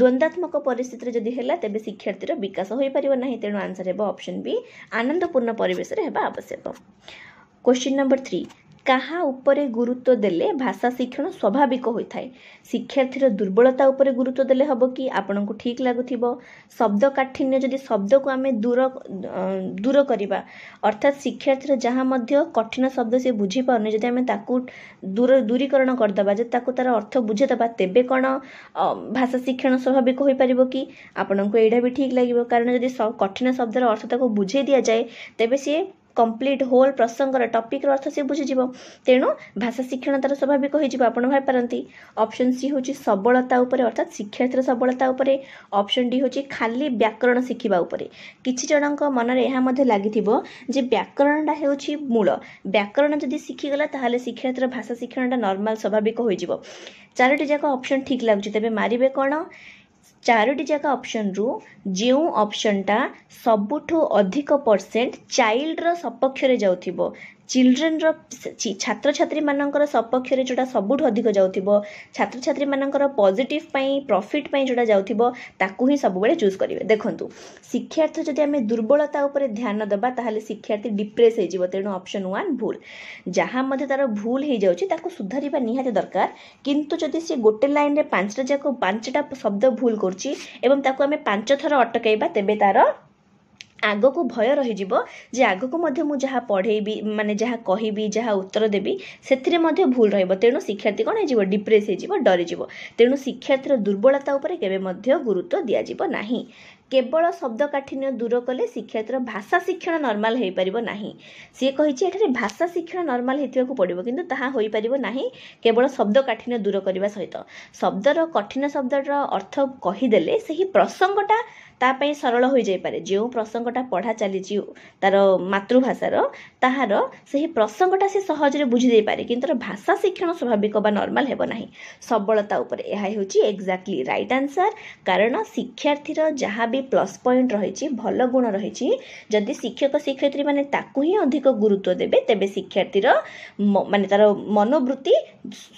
Speaker 1: ଦ୍ୱନ୍ଦ୍ୱାତ୍ମକ ପରିସ୍ଥିତିରେ ଯଦି ହେଲା ତେବେ ଶିକ୍ଷାର୍ଥୀର ବିକାଶ ହୋଇପାରିବ ନାହିଁ ତେଣୁ ଆନ୍ସର୍ ହେବ ଅପସନ୍ ବି ଆନନ୍ଦପୂର୍ଣ୍ଣ ପରିବେଶରେ ହେବା ଆବଶ୍ୟକ କ୍ୱେଶ୍ଚିନ୍ ନମ୍ବର ଥ୍ରୀ କାହା ଉପରେ ଗୁରୁତ୍ୱ ଦେଲେ ଭାଷା ଶିକ୍ଷଣ ସ୍ୱାଭାବିକ ହୋଇଥାଏ ଶିକ୍ଷାର୍ଥୀର ଦୁର୍ବଳତା ଉପରେ ଗୁରୁତ୍ୱ ଦେଲେ ହେବ କି ଆପଣଙ୍କୁ ଠିକ୍ ଲାଗୁଥିବ ଶବ୍ଦ କାଠିନ୍ୟ ଯଦି ଶବ୍ଦକୁ ଆମେ ଦୂର ଦୂର କରିବା ଅର୍ଥାତ୍ ଶିକ୍ଷାର୍ଥୀର ଯାହା ମଧ୍ୟ କଠିନ ଶବ୍ଦ ସେ ବୁଝିପାରୁନି ଯଦି ଆମେ ତାକୁ ଦୂର ଦୂରୀକରଣ କରିଦେବା ଯଦି ତାକୁ ତା'ର ଅର୍ଥ ବୁଝେଇଦେବା ତେବେ କ'ଣ ଭାଷା ଶିକ୍ଷଣ ସ୍ୱାଭାବିକ ହୋଇପାରିବ କି ଆପଣଙ୍କୁ ଏଇଟା ବି ଠିକ୍ ଲାଗିବ କାରଣ ଯଦି କଠିନ ଶବ୍ଦର ଅର୍ଥ ତାକୁ ବୁଝେଇ ଦିଆଯାଏ ତେବେ ସିଏ କମ୍ପ୍ଲିଟ୍ ହୋଲ୍ ପ୍ରସଙ୍ଗର ଟପିକ୍ର ଅର୍ଥ ସେ ବୁଝିଯିବ ତେଣୁ ଭାଷା ଶିକ୍ଷଣ ତାର ସ୍ୱାଭାବିକ ହୋଇଯିବ ଆପଣ ଭାବିପାରନ୍ତି ଅପସନ୍ ସି ହେଉଛି ସବଳତା ଉପରେ ଅର୍ଥାତ୍ ଶିକ୍ଷାର୍ଥୀର ସବଳତା ଉପରେ ଅପସନ୍ ଡି ହେଉଛି ଖାଲି ବ୍ୟାକରଣ ଶିଖିବା ଉପରେ କିଛି ଜଣଙ୍କ ମନରେ ଏହା ମଧ୍ୟ ଲାଗିଥିବ ଯେ ବ୍ୟାକରଣଟା ହେଉଛି ମୂଳ ବ୍ୟାକରଣ ଯଦି ଶିଖିଗଲା ତାହେଲେ ଶିକ୍ଷାର୍ଥୀର ଭାଷା ଶିକ୍ଷଣଟା ନର୍ମାଲ୍ ସ୍ୱାଭାବିକ ହୋଇଯିବ ଚାରୋଟି ଯାକ ଅପସନ୍ ଠିକ୍ ଲାଗୁଛି ତେବେ ମାରିବେ କ'ଣ ଚାରୋଟି ଯାକ ଅପସନରୁ ଯେଉଁ ଅପସନ୍ଟା ସବୁଠୁ ଅଧିକ ପରସେଣ୍ଟ ଚାଇଲ୍ଡର ସପକ୍ଷରେ ଯାଉଥିବ ଚିଲଡ୍ରେନ୍ର ଛାତ୍ରଛାତ୍ରୀମାନଙ୍କର ସପକ୍ଷରେ ଯେଉଁଟା ସବୁଠୁ ଅଧିକ ଯାଉଥିବ ଛାତ୍ରଛାତ୍ରୀମାନଙ୍କର ପଜିଟିଭ୍ ପାଇଁ ପ୍ରଫିଟ୍ ପାଇଁ ଯେଉଁଟା ଯାଉଥିବ ତାକୁ ହିଁ ସବୁବେଳେ ଚୁଜ୍ କରିବେ ଦେଖନ୍ତୁ ଶିକ୍ଷାର୍ଥୀ ଯଦି ଆମେ ଦୁର୍ବଳତା ଉପରେ ଧ୍ୟାନ ଦେବା ତାହେଲେ ଶିକ୍ଷାର୍ଥୀ ଡିପ୍ରେସ୍ ହୋଇଯିବ ତେଣୁ ଅପସନ୍ ୱାନ୍ ଭୁଲ ଯାହା ମଧ୍ୟ ତା'ର ଭୁଲ ହୋଇଯାଉଛି ତାକୁ ସୁଧାରିବା ନିହାତି ଦରକାର କିନ୍ତୁ ଯଦି ସେ ଗୋଟେ ଲାଇନ୍ରେ ପାଞ୍ଚଟା ଯାକ ପାଞ୍ଚଟା ଶବ୍ଦ ଭୁଲ କରୁଛି ଏବଂ ତାକୁ ଆମେ ପାଞ୍ଚ ଥର ଅଟକାଇବା ତେବେ ତା'ର ଆଗକୁ ଭୟ ରହିଯିବ ଯେ ଆଗକୁ ମଧ୍ୟ ମୁଁ ଯାହା ପଢ଼େଇବି ମାନେ ଯାହା କହିବି ଯାହା ଉତ୍ତର ଦେବି ସେଥିରେ ମଧ୍ୟ ଭୁଲ ରହିବ ତେଣୁ ଶିକ୍ଷାର୍ଥୀ କ'ଣ ହେଇଯିବ ଡିପ୍ରେସ୍ ହେଇଯିବ ଡରିଯିବ ତେଣୁ ଶିକ୍ଷାର୍ଥୀର ଦୁର୍ବଳତା ଉପରେ କେବେ ମଧ୍ୟ ଗୁରୁତ୍ୱ ଦିଆଯିବ ନାହିଁ କେବଳ ଶବ୍ଦ କାଠିନ୍ୟ ଦୂର କଲେ ଶିକ୍ଷୟତ୍ରୀର ଭାଷା ଶିକ୍ଷଣ ନର୍ମାଲ ହୋଇପାରିବ ନାହିଁ ସିଏ କହିଛି ଏଠାରେ ଭାଷା ଶିକ୍ଷଣ ନର୍ମାଲ ହୋଇଥିବାକୁ ପଡ଼ିବ କିନ୍ତୁ ତାହା ହୋଇପାରିବ ନାହିଁ କେବଳ ଶବ୍ଦ କାଠିନ୍ୟ ଦୂର କରିବା ସହିତ ଶବ୍ଦର କଠିନ ଶବ୍ଦର ଅର୍ଥ କହିଦେଲେ ସେହି ପ୍ରସଙ୍ଗଟା ତା ପାଇଁ ସରଳ ହୋଇଯାଇପାରେ ଯେଉଁ ପ୍ରସଙ୍ଗଟା ପଢ଼ା ଚାଲିଛି ତାର ମାତୃଭାଷାର ତାହାର ସେହି ପ୍ରସଙ୍ଗଟା ସେ ସହଜରେ ବୁଝି ଦେଇପାରେ କିନ୍ତୁ ଭାଷା ଶିକ୍ଷଣ ସ୍ୱାଭାବିକ ବା ନର୍ମାଲ ହେବ ନାହିଁ ସବଳତା ଉପରେ ଏହା ହେଉଛି ଏକ୍ଜାକ୍ଟଲି ରାଇଟ୍ ଆନ୍ସର କାରଣ ଶିକ୍ଷାର୍ଥୀର ଯାହା ବି ପ୍ଲସ୍ ପଏଣ୍ଟ ରହିଛି ଭଲ ଗୁଣ ରହିଛି ଯଦି ଶିକ୍ଷକ ଶିକ୍ଷୟିତ୍ରୀମାନେ ତାକୁ ହିଁ ଅଧିକ ଗୁରୁତ୍ୱ ଦେବେ ତେବେ ଶିକ୍ଷାର୍ଥୀର ମାନେ ତା'ର ମନୋବୃତ୍ତି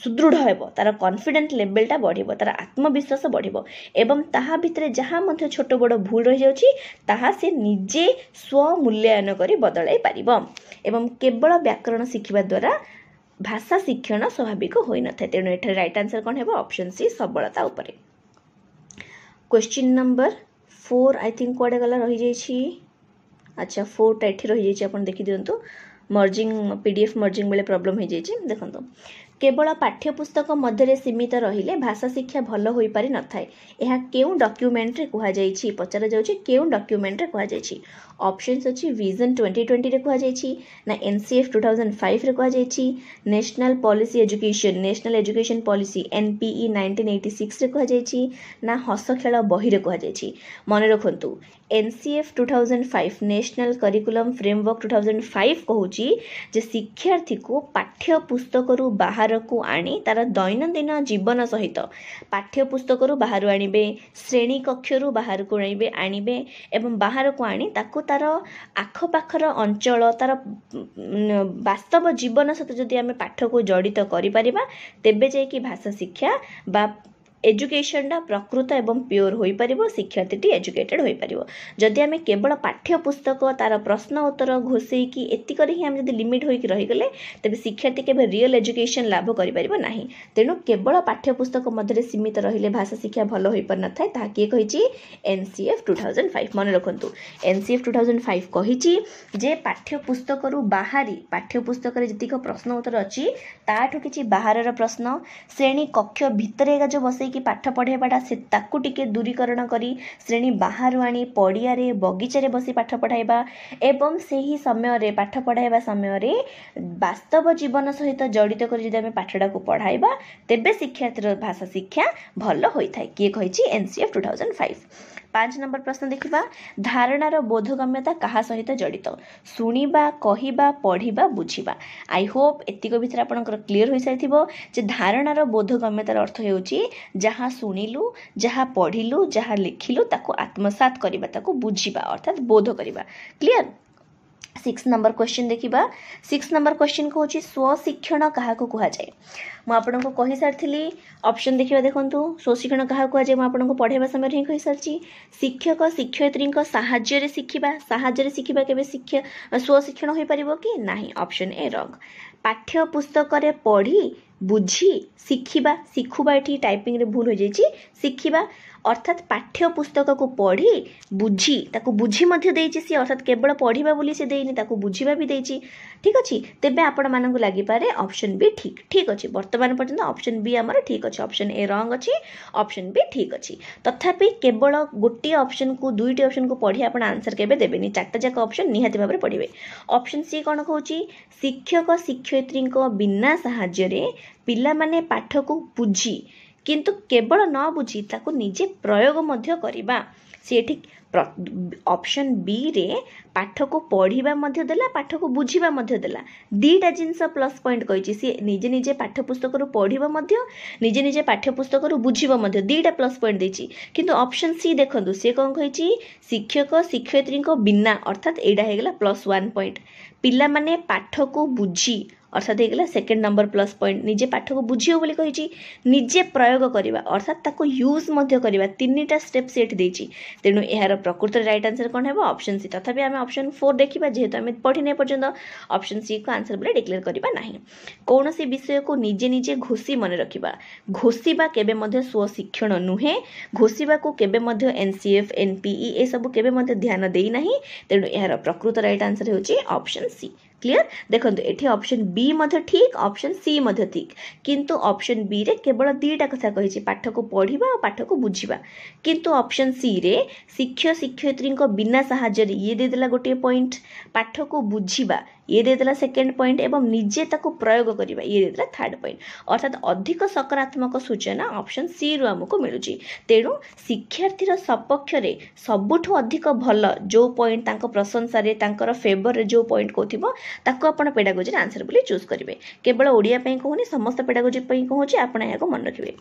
Speaker 1: ସୁଦୃଢ଼ ହେବ ତା'ର କନଫିଡେଣ୍ଟ ଲେଭେଲଟା ବଢ଼ିବ ତା'ର ଆତ୍ମବିଶ୍ୱାସ ବଢ଼ିବ ଏବଂ ତାହା ଭିତରେ ଯାହା ମଧ୍ୟ ଛୋଟ ବଡ଼ ଭୁଲ ରହିଯାଉଛି ତାହା ସେ ନିଜେ ସ୍ୱମୂଲ୍ୟାୟନ କରି ବଦଳାଇ ପାରିବ ଏବଂ କେବଳ ବ୍ୟାକରଣ ଶିଖିବା ଦ୍ୱାରା ଭାଷା ଶିକ୍ଷଣ ସ୍ୱାଭାବିକ ହୋଇନଥାଏ ତେଣୁ ଏଠାରେ ରାଇଟ୍ ଆନ୍ସର୍ କ'ଣ ହେବ ଅପସନ୍ ସି ସବଳତା ଉପରେ question number four I think କୁଆଡ଼େ ଗଲା ରହିଯାଇଛି ଆଚ୍ଛା ଫୋର୍ଟା ଏଠି ରହିଯାଇଛି ଆପଣ ଦେଖିଦିଅନ୍ତୁ merging P D F merging ବେଳେ ପ୍ରୋବ୍ଲେମ୍ ହୋଇଯାଇଛି ଦେଖନ୍ତୁ କେବଳ ପାଠ୍ୟପୁସ୍ତକ ମଧ୍ୟରେ ସୀମିତ ରହିଲେ ଭାଷା ଶିକ୍ଷା ଭଲ ହୋଇପାରି ନଥାଏ ଏହା କେଉଁ ଡକ୍ୟୁମେଣ୍ଟରେ କୁହାଯାଇଛି ପଚରାଯାଉଛି କେଉଁ ଡକ୍ୟୁମେଣ୍ଟରେ କୁହାଯାଇଛି ଅପସନ୍ସ ଅଛି ଭିଜନ୍ ଟ୍ୱେଣ୍ଟି ଟ୍ୱେଣ୍ଟିରେ କୁହାଯାଇଛି ନା N C F two thousand ଫାଇଭ୍ରେ କୁହାଯାଇଛି national policy education national education policy N P E nineteen eighty ସିକ୍ସରେ କୁହାଯାଇଛି ନା ହସଖେଳ ବହିରେ କୁହାଯାଇଛି ମନେ ରଖନ୍ତୁ N C F two thousand five national curriculum framework two thousand five କହୁଛି ଯେ ଶିକ୍ଷାର୍ଥୀକୁ ପାଠ୍ୟପୁସ୍ତକରୁ ବାହାର ବାହାରକୁ ଆଣି ତାର ଦୈନନ୍ଦିନ ଜୀବନ ସହିତ ପାଠ୍ୟପୁସ୍ତକରୁ ବାହାରୁ ଆଣିବେ ଶ୍ରେଣୀ କକ୍ଷରୁ ବାହାରକୁ ଆଣିବେ ଆଣିବେ ଏବଂ ବାହାରକୁ ଆଣି ତାକୁ ତାର ଆଖପାଖର ଅଞ୍ଚଳ ତାର ବାସ୍ତବ ଜୀବନ ସହିତ ଯଦି ଆମେ ପାଠକୁ ଜଡ଼ିତ କରିପାରିବା ତେବେ ଯାଇକି ଭାଷା ଶିକ୍ଷା ବା ଏଜୁକେସନଟା ପ୍ରକୃତ ଏବଂ ପିଓର ହୋଇପାରିବ ଶିକ୍ଷାର୍ଥୀଟି ଏଜୁକେଟେଡ଼ ହୋଇପାରିବ ଯଦି ଆମେ କେବଳ ପାଠ୍ୟପୁସ୍ତକ ତା'ର ପ୍ରଶ୍ନ ଉତ୍ତର ଘୋଷେଇକି ଏତିକରେ ହିଁ ଆମେ ଯଦି ଲିମିଟ୍ ହୋଇକି ରହିଗଲେ ତେବେ ଶିକ୍ଷାର୍ଥୀ କେବେ ରିଅଲ୍ ଏଜୁକେସନ୍ ଲାଭ କରିପାରିବ ନାହିଁ ତେଣୁ କେବଳ ପାଠ୍ୟପୁସ୍ତକ ମଧ୍ୟରେ ସୀମିତ ରହିଲେ ଭାଷା ଶିକ୍ଷା ଭଲ ହୋଇପାରିନଥାଏ ତାହା କିଏ କହିଛି N C F two thousand five ମନେ ରଖନ୍ତୁ N C F two thousand five କହିଛି ଯେ ପାଠ୍ୟପୁସ୍ତକରୁ ବାହାରି ପାଠ୍ୟପୁସ୍ତକରେ ଯେତିକ ପ୍ରଶ୍ନ ଉତ୍ତର ଅଛି ତାଠୁ କିଛି ବାହାରର ପ୍ରଶ୍ନ ଶ୍ରେଣୀ କକ୍ଷ ଭିତରେ ଏକା ଯେଉଁ ବସେଇକି ଯେମିତିକି ପାଠ ପଢ଼ାଇବାଟା ସେ ତାକୁ ଟିକେ ଦୂରୀକରଣ କରି ଶ୍ରେଣୀ ବାହାରୁ ଆଣି ପଡ଼ିଆରେ ବଗିଚାରେ ବସି ପାଠ ପଢ଼ାଇବା ଏବଂ ସେହି ସମୟରେ ପାଠ ପଢ଼ାଇବା ସମୟରେ ବାସ୍ତବ ଜୀବନ ସହିତ ଜଡ଼ିତ କରି ଯଦି ଆମେ ପାଠଟାକୁ ପଢ଼ାଇବା ତେବେ ଶିକ୍ଷାର୍ଥୀର ଭାଷା ଶିକ୍ଷା ଭଲ ହୋଇଥାଏ କିଏ କହିଛି ଏନ୍ସିଏଫ୍ ଟୁ ଥାଉଜେଣ୍ଡ ଫାଇଭ୍ ପାଞ୍ଚ ନମ୍ବର ପ୍ରଶ୍ନ ଦେଖିବା ଧାରଣାର ବୋଧଗମ୍ୟତା କାହା ସହିତ ଜଡ଼ିତ ଶୁଣିବା କହିବା ପଢ଼ିବା ବୁଝିବା ଆଇ ହୋପ୍ ଏତିକ ଭିତରେ ଆପଣଙ୍କର କ୍ଲିଅର୍ ହୋଇସାରିଥିବ ଯେ ଧାରଣାର ବୋଧଗମ୍ୟତାର ଅର୍ଥ ହେଉଛି ଯାହା ଶୁଣିଲୁ ଯାହା ପଢ଼ିଲୁ ଯାହା ଲେଖିଲୁ ତାକୁ ଆତ୍ମସାତ କରିବା ତାକୁ ବୁଝିବା ଅର୍ଥାତ୍ ବୋଧ କରିବା କ୍ଲିଅର୍ ସିକ୍ସ ନମ୍ବର କ୍ୱେଶ୍ଚିନ୍ ଦେଖିବା ସିକ୍ସ ନମ୍ବର କ୍ୱେଶ୍ଚିନ୍ ହେଉଛି ସ୍ୱଶିକ୍ଷଣ କାହାକୁ କୁହାଯାଏ ମୁଁ ଆପଣଙ୍କୁ କହିସାରିଥିଲି ଅପସନ୍ ଦେଖିବା ଦେଖନ୍ତୁ ସ୍ୱଶିକ୍ଷଣ କାହାକୁ କୁହାଯାଏ ମୁଁ ଆପଣଙ୍କୁ ପଢ଼ାଇବା ସମୟରେ ହିଁ କହିସାରିଛି ଶିକ୍ଷକ ଶିକ୍ଷୟିତ୍ରୀଙ୍କ ସାହାଯ୍ୟରେ ଶିଖିବା ସାହାଯ୍ୟରେ ଶିଖିବା କେବେ ଶିକ୍ଷା ସ୍ୱଶିକ୍ଷଣ ହୋଇପାରିବ କି ନାହିଁ ଅପସନ୍ ଏ ରଙ୍ଗ ପାଠ୍ୟପୁସ୍ତକରେ ପଢ଼ି ବୁଝି ଶିଖିବା ଶିଖୁବା ଏଠି ଟାଇପିଂରେ ଭୁଲ ହୋଇଯାଇଛି ଶିଖିବା ଅର୍ଥାତ୍ ପାଠ୍ୟପୁସ୍ତକକୁ ପଢ଼ି ବୁଝି ତାକୁ ବୁଝି ମଧ୍ୟ ଦେଇଛି ସିଏ ଅର୍ଥାତ୍ କେବଳ ପଢ଼ିବା ବୋଲି ସେ ଦେଇନି ତାକୁ ବୁଝିବା ବି ଦେଇଛି ଠିକ୍ ଅଛି ତେବେ ଆପଣମାନଙ୍କୁ ଲାଗିପାରେ ଅପସନ୍ ବି ଠିକ୍ ଠିକ୍ ଅଛି ବର୍ତ୍ତମାନ ପର୍ଯ୍ୟନ୍ତ ଅପସନ୍ ବି ଆମର ଠିକ୍ ଅଛି ଅପସନ୍ ଏ ରଙ୍ଗ ଅଛି ଅପସନ୍ ବି ଠିକ୍ ଅଛି ତଥାପି କେବଳ ଗୋଟିଏ ଅପସନ୍କୁ ଦୁଇଟି ଅପସନ୍କୁ ପଢ଼ି ଆପଣ ଆନ୍ସର୍ କେବେ ଦେବେନି ଚାରିଟା ଯାକ ଅପସନ୍ ନିହାତି ଭାବରେ ପଢ଼ିବେ ଅପସନ୍ ସି କ'ଣ କହୁଛି ଶିକ୍ଷକ ଶିକ୍ଷୟିତ୍ରୀଙ୍କ ବିନା ସାହାଯ୍ୟରେ ପିଲାମାନେ ପାଠକୁ ବୁଝି କିନ୍ତୁ କେବଳ ନ ବୁଝି ତାକୁ ନିଜେ ପ୍ରୟୋଗ ମଧ୍ୟ କରିବା ସିଏ ସେଠି ଅପସନ୍ ବିରେ ପାଠକୁ ପଢ଼ିବା ମଧ୍ୟ ଦେଲା ପାଠକୁ ବୁଝିବା ମଧ୍ୟ ଦେଲା ଦୁଇଟା ଜିନିଷ ପ୍ଲସ୍ ପଏଣ୍ଟ କହିଛି ସିଏ ନିଜେ ନିଜେ ପାଠ ପୁସ୍ତକରୁ ପଢ଼ିବ ମଧ୍ୟ ନିଜେ ନିଜେ ପାଠ୍ୟ ପୁସ୍ତକରୁ ବୁଝିବ ମଧ୍ୟ ଦୁଇଟା ପ୍ଲସ୍ ପଏଣ୍ଟ ଦେଇଛି କିନ୍ତୁ ଅପସନ୍ ସି ଦେଖନ୍ତୁ ସିଏ କ'ଣ କହିଛି ଶିକ୍ଷକ ଶିକ୍ଷୟତ୍ରୀଙ୍କ ବିନା ଅର୍ଥାତ୍ ଏଇଟା ହେଇଗଲା ପ୍ଲସ୍ ୱାନ୍ ପଏଣ୍ଟ ପିଲାମାନେ ପାଠକୁ ବୁଝି अर्थात हो गाला सेकेंड नंबर प्लस पॉइंट निजे पाठ को बुझे निजे प्रयोग करवा अर्थात यूज करवा तीन टा स्टेप से तेणु यार प्रकृत रईट आंसर कौन है अप्सन सी तथा आम अप्सन फोर देखा जेहतु आम पढ़ी नहीं पर्यटन अप्सन सी को आंसर बोले डिक्लेयर करवा कौन सी विषय को निजे निजे घोषी मन रखा घोषा के स्वशिक्षण नुहे घोषा को केवे N C F NPE PE ए सब के तेणु यार प्रकृत right answer option C clear ଦେଖନ୍ତୁ ଏଠି ଅପସନ୍ ବି ମଧ୍ୟ ଠିକ୍ ଅପସନ୍ ସି ମଧ୍ୟ ଠିକ୍ କିନ୍ତୁ ଅପସନ୍ ବିରେ କେବଳ ଦୁଇଟା କଥା କହିଛି ପାଠକୁ ପଢ଼ିବା ଆଉ ପାଠକୁ ବୁଝିବା କିନ୍ତୁ ଅପସନ୍ ସିରେ ଶିକ୍ଷକ ଶିକ୍ଷୟିତ୍ରୀଙ୍କ ବିନା ସାହାଯ୍ୟରେ ଇଏ ଦେଇଦେଲା ଗୋଟିଏ ପଏଣ୍ଟ ପାଠକୁ ବୁଝିବା ଇଏ ଦେଇଦେଲା ସେକେଣ୍ଡ ପଏଣ୍ଟ ଏବଂ ନିଜେ ତାକୁ ପ୍ରୟୋଗ କରିବା ଇଏ ଦେଇଦେଲା ଥାର୍ଡ଼ ପଏଣ୍ଟ ଅର୍ଥାତ୍ ଅଧିକ ସକାରାତ୍ମକ ସୂଚନା ଅପସନ୍ ସିରୁ ଆମକୁ ମିଳୁଛି ତେଣୁ ଶିକ୍ଷାର୍ଥୀର ସପକ୍ଷରେ ସବୁଠୁ ଅଧିକ ଭଲ ଯେଉଁ ପଏଣ୍ଟ ତାଙ୍କ ପ୍ରଶଂସାରେ ତାଙ୍କର ଫେଭରରେ ଯେଉଁ ପଏଣ୍ଟ କହୁଥିବ ତାକୁ ଆପଣ ପେଡ଼ାଗୋଜିରେ ଆନ୍ସର ବୋଲି ଚୁଜ୍ କରିବେ କେବଳ ଓଡ଼ିଆ ପାଇଁ କହୁନି ସମସ୍ତ ପେଡ଼ାଗୋଜି ପାଇଁ କହୁଛି ଆପଣ ଏହାକୁ ମନେ ରଖିବେ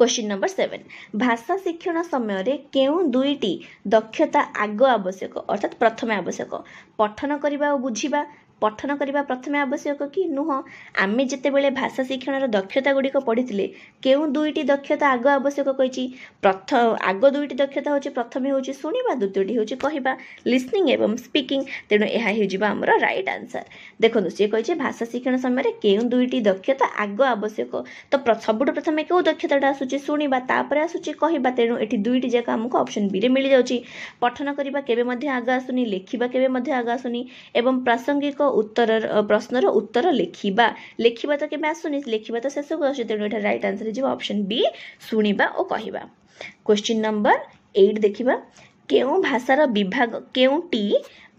Speaker 1: କ୍ୱେଶ୍ଚିନ୍ ନମ୍ବର ସେଭେନ୍ ଭାଷା ଶିକ୍ଷଣ ସମୟରେ କେଉଁ ଦୁଇଟି ଦକ୍ଷତା ଆଗ ଆବଶ୍ୟକ ଅର୍ଥାତ୍ ପ୍ରଥମେ ଆବଶ୍ୟକ ପଠନ କରିବା ଓ ବୁଝିବା ପଠନ କରିବା ପ୍ରଥମେ ଆବଶ୍ୟକ କି ନୁହଁ ଆମେ ଯେତେବେଳେ ଭାଷା ଶିକ୍ଷଣର ଦକ୍ଷତା ଗୁଡ଼ିକ ପଢ଼ିଥିଲେ କେଉଁ ଦୁଇଟି ଦକ୍ଷତା ଆଗ ଆବଶ୍ୟକ କହିଛି ପ୍ରଥ ଆଗ ଦୁଇଟି ଦକ୍ଷତା ହେଉଛି ପ୍ରଥମେ ହେଉଛି ଶୁଣିବା ଦ୍ୱିତୀୟଟି ହେଉଛି କହିବା ଲିସନିଂ ଏବଂ ସ୍ପିକିଂ ତେଣୁ ଏହା ହେଇଯିବ ଆମର ରାଇଟ୍ ଆନ୍ସର୍ ଦେଖନ୍ତୁ ସିଏ କହିଛି ଭାଷା ଶିକ୍ଷଣ ସମୟରେ କେଉଁ ଦୁଇଟି ଦକ୍ଷତା ଆଗ ଆବଶ୍ୟକ ତ ସବୁଠୁ ପ୍ରଥମେ କେଉଁ ଦକ୍ଷତାଟା ଆସୁଛି ଶୁଣିବା ତାପରେ ଆସୁଛି କହିବା ତେଣୁ ଏଠି ଦୁଇଟି ଯାକ ଆମକୁ ଅପସନ୍ ବିରେ ମିଳିଯାଉଛି ପଠନ କରିବା କେବେ ମଧ୍ୟ ଆଗ ଆସୁନି ଲେଖିବା କେବେ ମଧ୍ୟ ଆଗ ଆସୁନି ଏବଂ ପ୍ରାସଙ୍ଗିକ ଉତ୍ତରର ପ୍ରଶ୍ନର ଉତ୍ତର ଲେଖିବା ଲେଖିବା ତ କେବେ ଆସୁନି ଲେଖିବା ତ ଶେଷକୁ ଆସୁଛି ତେଣୁ ଏଠାରେ ରାଇଟ୍ ଆନ୍ସର୍ ହେଇଯିବ ଅପସନ୍ ବି ଶୁଣିବା ଓ କହିବା କ୍ୱେଶ୍ଚିନ୍ ନମ୍ବର ଏଇଟ୍ ଦେଖିବା କେଉଁ ଭାଷାର ବିଭାଗ କେଉଁଟି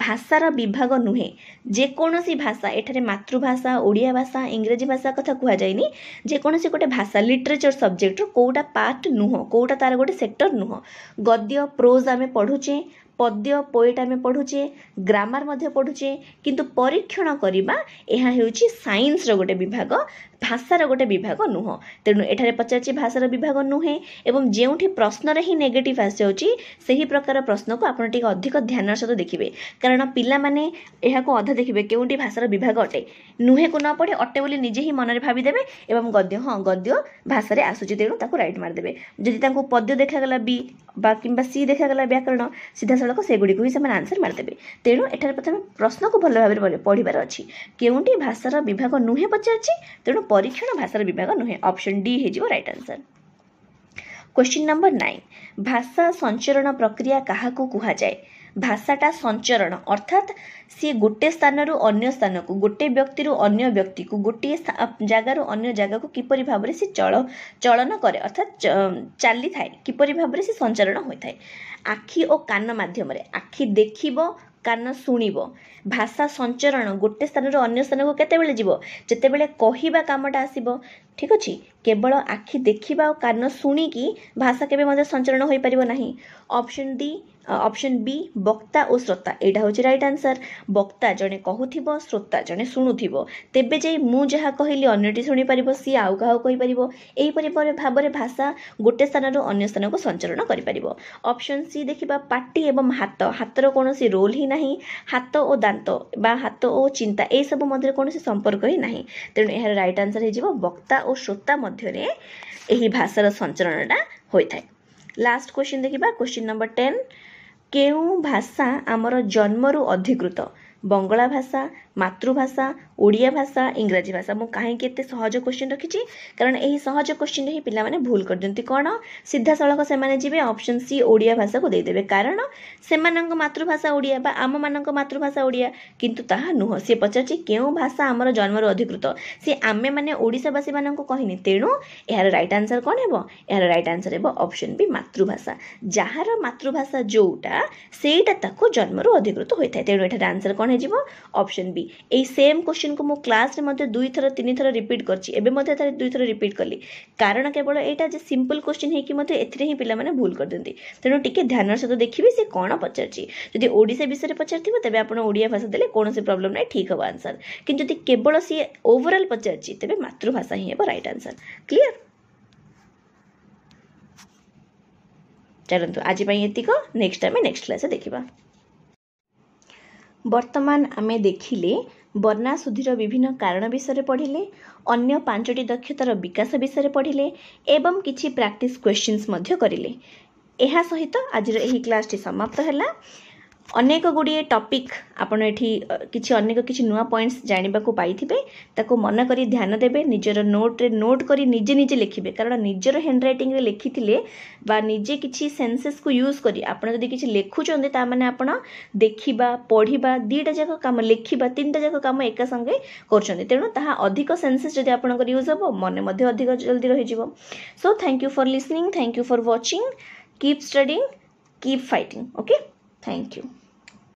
Speaker 1: ଭାଷାର ବିଭାଗ ନୁହେଁ ଯେକୌଣସି ଭାଷା ଏଠାରେ ମାତୃଭାଷା ଓଡ଼ିଆ ଭାଷା ଇଂରାଜୀ ଭାଷା କଥା କୁହାଯାଇନି ଯେକୌଣସି ଗୋଟେ ଭାଷା ଲିଟରେଚର୍ ସବଜେକ୍ଟର କେଉଁଟା ପାର୍ଟ ନୁହଁ କେଉଁଟା ତା'ର ଗୋଟେ ସେକ୍ଟର ନୁହଁ ଗଦ୍ୟ ପ୍ରୋଜ୍ ଆମେ ପଢ଼ୁଛେ ପଦ୍ୟ ପୋଏଟ୍ ଆମେ ପଢ଼ୁଛେ ଗ୍ରାମାର୍ ମଧ୍ୟ ପଢ଼ୁଛେ କିନ୍ତୁ ପରୀକ୍ଷଣ କରିବା ଏହା ହେଉଛି ସାଇନ୍ସର ଗୋଟେ ବିଭାଗ ଭାଷାର ଗୋଟେ ବିଭାଗ ନୁହଁ ତେଣୁ ଏଠାରେ ପଚାରିଛି ଭାଷାର ବିଭାଗ ନୁହେଁ ଏବଂ ଯେଉଁଠି ପ୍ରଶ୍ନରେ ହିଁ ନେଗେଟିଭ୍ ଆସିଯାଉଛି ସେହି ପ୍ରକାର ପ୍ରଶ୍ନକୁ ଆପଣ ଟିକେ ଅଧିକ ଧ୍ୟାନର ସହିତ ଦେଖିବେ କାରଣ ପିଲାମାନେ ଏହାକୁ ଅଧା ଦେଖିବେ କେଉଁଠି ଭାଷାର ବିଭାଗ ଅଟେ ନୁହେଁକୁ ନ ପଢ଼ି ଅଟେ ବୋଲି ନିଜେ ହିଁ ମନରେ ଭାବିଦେବେ ଏବଂ ଗଦ୍ୟ ହଁ ଗଦ୍ୟ ଭାଷାରେ ଆସୁଛି ତେଣୁ ତାକୁ ରାଇଟ୍ ମାରିଦେବେ ଯଦି ତାଙ୍କୁ ପଦ୍ୟ ଦେଖାଗଲା ବି ବା କିମ୍ବା ସି ଦେଖାଗଲା ବ୍ୟାକରଣ ସିଧାସଳଖ ସେଗୁଡ଼ିକୁ ହିଁ ସେମାନେ ଆନ୍ସର ମାରିଦେବେ ତେଣୁ ଏଠାରେ ପ୍ରଥମେ ପ୍ରଶ୍ନକୁ ଭଲ ଭାବରେ ପଢ଼ିବାର ଅଛି କେଉଁଠି ଭାଷାର ବିଭାଗ ନୁହେଁ ପଚାରିଛି ତେଣୁ ପରୀକ୍ଷଣ ଭାଷାର ବିଭାଗ ନୁହେଁ ଅପସନ୍ ଡି ହେଇଯିବ right answer question number nine ଭାଷା ସଞ୍ଚରଣ ପ୍ରକ୍ରିୟା କାହାକୁ କୁହାଯାଏ ଭାଷାଟା ସଞ୍ଚରଣ ଅର୍ଥାତ୍ ସିଏ ଗୋଟେ ସ୍ଥାନରୁ ଅନ୍ୟ ସ୍ଥାନକୁ ଗୋଟେ ବ୍ୟକ୍ତିରୁ ଅନ୍ୟ ବ୍ୟକ୍ତିକୁ ଗୋଟିଏ ଜାଗାରୁ ଅନ୍ୟ ଜାଗାକୁ କିପରି ଭାବରେ ସେ ଚଳ ଚଳନ କରେ ଅର୍ଥାତ୍ ଚାଲିଥାଏ କିପରି ଭାବରେ ସେ ସଞ୍ଚାରଣ ହୋଇଥାଏ ଆଖି ଓ କାନ ମାଧ୍ୟମରେ ଆଖି ଦେଖିବ କାନ ଶୁଣିବ ଭାଷା ସଞ୍ଚରଣ ଗୋଟେ ସ୍ଥାନରୁ ଅନ୍ୟ ସ୍ଥାନକୁ କେତେବେଳେ ଯିବ ଯେତେବେଳେ କହିବା କାମଟା ଆସିବ ঠিক ଅଛି କେବଳ ଆଖି ଦେଖିବା ଆଉ କାନ ଶୁଣିକି ଭାଷା କେବେ ମଧ୍ୟ ସଞ୍ଚରଣ ହୋଇପାରିବ ନାହିଁ ଅପସନ୍ ଡି ଅପସନ୍ ବି ବକ୍ତା ଓ ଶ୍ରୋତା ଏଇଟା ହେଉଛି ରାଇଟ୍ ଆନ୍ସର୍ ବକ୍ତା ଜଣେ କହୁଥିବ ଶ୍ରୋତା ଜଣେ ଶୁଣୁଥିବ ତେବେ ଯାଇ ମୁଁ ଯାହା କହିଲି ଅନ୍ୟଟି ଶୁଣିପାରିବ ସିଏ ଆଉ କାହାକୁ କହିପାରିବ ଏହିପରି ଭାବରେ ଭାଷା ଗୋଟେ ସ୍ଥାନରୁ ଅନ୍ୟ ସ୍ଥାନକୁ ସଞ୍ଚରଣ କରିପାରିବ ଅପସନ୍ ସି ଦେଖିବା ପାଟି ଏବଂ ହାତ ହାତର କୌଣସି ରୋଲ୍ ହିଁ ନାହିଁ ହାତ ଓ ଦାନ୍ତ ବା ହାତ ଓ ଚିନ୍ତା ଏହିସବୁ ମଧ୍ୟରେ କୌଣସି ସମ୍ପର୍କ ହିଁ ନାହିଁ ତେଣୁ ଏହାର ରାଇଟ୍ ଆନ୍ସର୍ ହେଇଯିବ ବକ୍ତା ବକ୍ତା ଓ ଶ୍ରୋତା ମଧ୍ୟରେ ଏହି ଭାଷାର ସଞ୍ଚରଣଟା ହୋଇଥାଏ ଲାଷ୍ଟ କ୍ୱେଶ୍ଚିନ୍ ଦେଖିବା କ୍ୱେଶ୍ଚିନ୍ ନମ୍ବର ଟେନ୍ କେଉଁ ଭାଷା ଆମର ଜନ୍ମରୁ ଅଧିକୃତ ବଙ୍ଗଳା ଭାଷା ମାତୃଭାଷା ଓଡ଼ିଆ ଭାଷା ଇଂରାଜୀ ଭାଷା ମୁଁ କାହିଁକି ଏତେ ସହଜ କୋଶ୍ଚିନ୍ ରଖିଛି କାରଣ ଏହି ସହଜ କୋଶ୍ଚିନ୍ରେ ହିଁ ପିଲାମାନେ ଭୁଲ କରିଦିଅନ୍ତି କ'ଣ ସିଧାସଳଖ ସେମାନେ ଯିବେ ଅପସନ୍ ସି ଓଡ଼ିଆ ଭାଷାକୁ ଦେଇଦେବେ କାରଣ ସେମାନଙ୍କ ମାତୃଭାଷା ଓଡ଼ିଆ ବା ଆମମାନଙ୍କ ମାତୃଭାଷା ଓଡ଼ିଆ କିନ୍ତୁ ତାହା ନୁହଁ ସିଏ ପଚାରିଛି କେଉଁ ଭାଷା ଆମର ଜନ୍ମରୁ ଅଧିକୃତ ସିଏ ଆମେମାନେ ଓଡ଼ିଶାବାସୀମାନଙ୍କୁ କହିନି ତେଣୁ ଏହାର ରାଇଟ୍ ଆନ୍ସର୍ କ'ଣ ହେବ ଏହାର ରାଇଟ୍ ଆନ୍ସର୍ ହେବ ଅପସନ୍ ବି ମାତୃଭାଷା ଯାହାର ମାତୃଭାଷା ଯେଉଁଟା ସେଇଟା ତାକୁ ଜନ୍ମରୁ ଅଧିକୃତ ହୋଇଥାଏ ତେଣୁ ଏଠାରେ ଆନ୍ସର୍ କ'ଣ ହେଇଯିବ ଅପସନ୍ ବି କରିବି ଏଇ ସେମ୍ କ୍ୱେଶ୍ଚିନ୍କୁ ମୁଁ କ୍ଲାସ୍ରେ ମଧ୍ୟ ଦୁଇଥର ତିନିଥର ରିପିଟ୍ କରିଛି ଏବେ ମଧ୍ୟ ତା'ର ଦୁଇଥର ରିପିଟ୍ କଲି କାରଣ କେବଳ ଏଇଟା ଯେ ସିମ୍ପଲ୍ କ୍ୱେଶ୍ଚିନ୍ ହେଇକି ମଧ୍ୟ ଏଥିରେ ହିଁ ପିଲାମାନେ ଭୁଲ କରିଦିଅନ୍ତି ତେଣୁ ଟିକେ ଧ୍ୟାନର ସହିତ ଦେଖିବି ସେ କ'ଣ ପଚାରିଛି ଯଦି ଓଡ଼ିଶା ବିଷୟରେ ପଚାରିଥିବ ତେବେ ଆପଣ ଓଡ଼ିଆ ଭାଷା ଦେଲେ କୌଣସି ପ୍ରୋବ୍ଲେମ୍ ନାହିଁ ଠିକ୍ ହେବ ଆନ୍ସର୍ କିନ୍ତୁ ଯଦି କେବଳ ସିଏ ଓଭରାଲ୍ ପଚାରିଛି ତେବେ ମାତୃଭାଷା ହିଁ ହେବ ରାଇଟ୍ ଆନ୍ସର୍ କ୍ଲିଅର୍ ଚାଲନ୍ତୁ ଆଜି ପାଇଁ ଏତିକ ନେକ୍ସଟ ଆମେ ନେକ୍ସଟ କ୍ଲାସରେ ଦେଖିବା ବର୍ତ୍ତମାନ ଆମେ ଦେଖିଲେ ବର୍ଣ୍ଣା ଶୁଦ୍ଧିର ବିଭିନ୍ନ କାରଣ ବିଷୟରେ ପଢ଼ିଲେ ଅନ୍ୟ ପାଞ୍ଚଟି ଦକ୍ଷତାର ବିକାଶ ବିଷୟରେ ପଢ଼ିଲେ ଏବଂ କିଛି ପ୍ରାକ୍ଟିସ୍ କ୍ୱେଶ୍ଚିନ୍ସ ମଧ୍ୟ କରିଲେ ଏହା ସହିତ ଆଜିର ଏହି କ୍ଲାସ୍ଟି ସମାପ୍ତ ହେଲା ଅନେକ ଗୁଡ଼ିଏ ଟପିକ୍ ଆପଣ ଏଠି କିଛି ଅନେକ କିଛି ନୂଆ ପଏଣ୍ଟସ୍ ଜାଣିବାକୁ ପାଇଥିବେ ତାକୁ ମନେ କରି ଧ୍ୟାନ ଦେବେ ନିଜର ନୋଟ୍ରେ ନୋଟ୍ କରି ନିଜେ ନିଜେ ଲେଖିବେ କାରଣ ନିଜର ହ୍ୟାଣ୍ଡ ରାଇଟିଂରେ ଲେଖିଥିଲେ ବା ନିଜେ କିଛି ସେନ୍ସେସ୍କୁ ୟୁଜ୍ କରି ଆପଣ ଯଦି କିଛି ଲେଖୁଛନ୍ତି ତା'ମାନେ ଆପଣ ଦେଖିବା ପଢ଼ିବା ଦୁଇଟା ଯାକ କାମ ଲେଖିବା ତିନିଟା ଯାକ କାମ ଏକା ସଙ୍ଗେ କରୁଛନ୍ତି ତେଣୁ ତାହା ଅଧିକ ସେନ୍ସେସ୍ ଯଦି ଆପଣଙ୍କର ୟୁଜ୍ ହେବ ମନେ ମଧ୍ୟ ଅଧିକ ଜଲ୍ଦି ରହିଯିବ so thank you for listening thank you for watching keep studying keep fighting okay Thank you.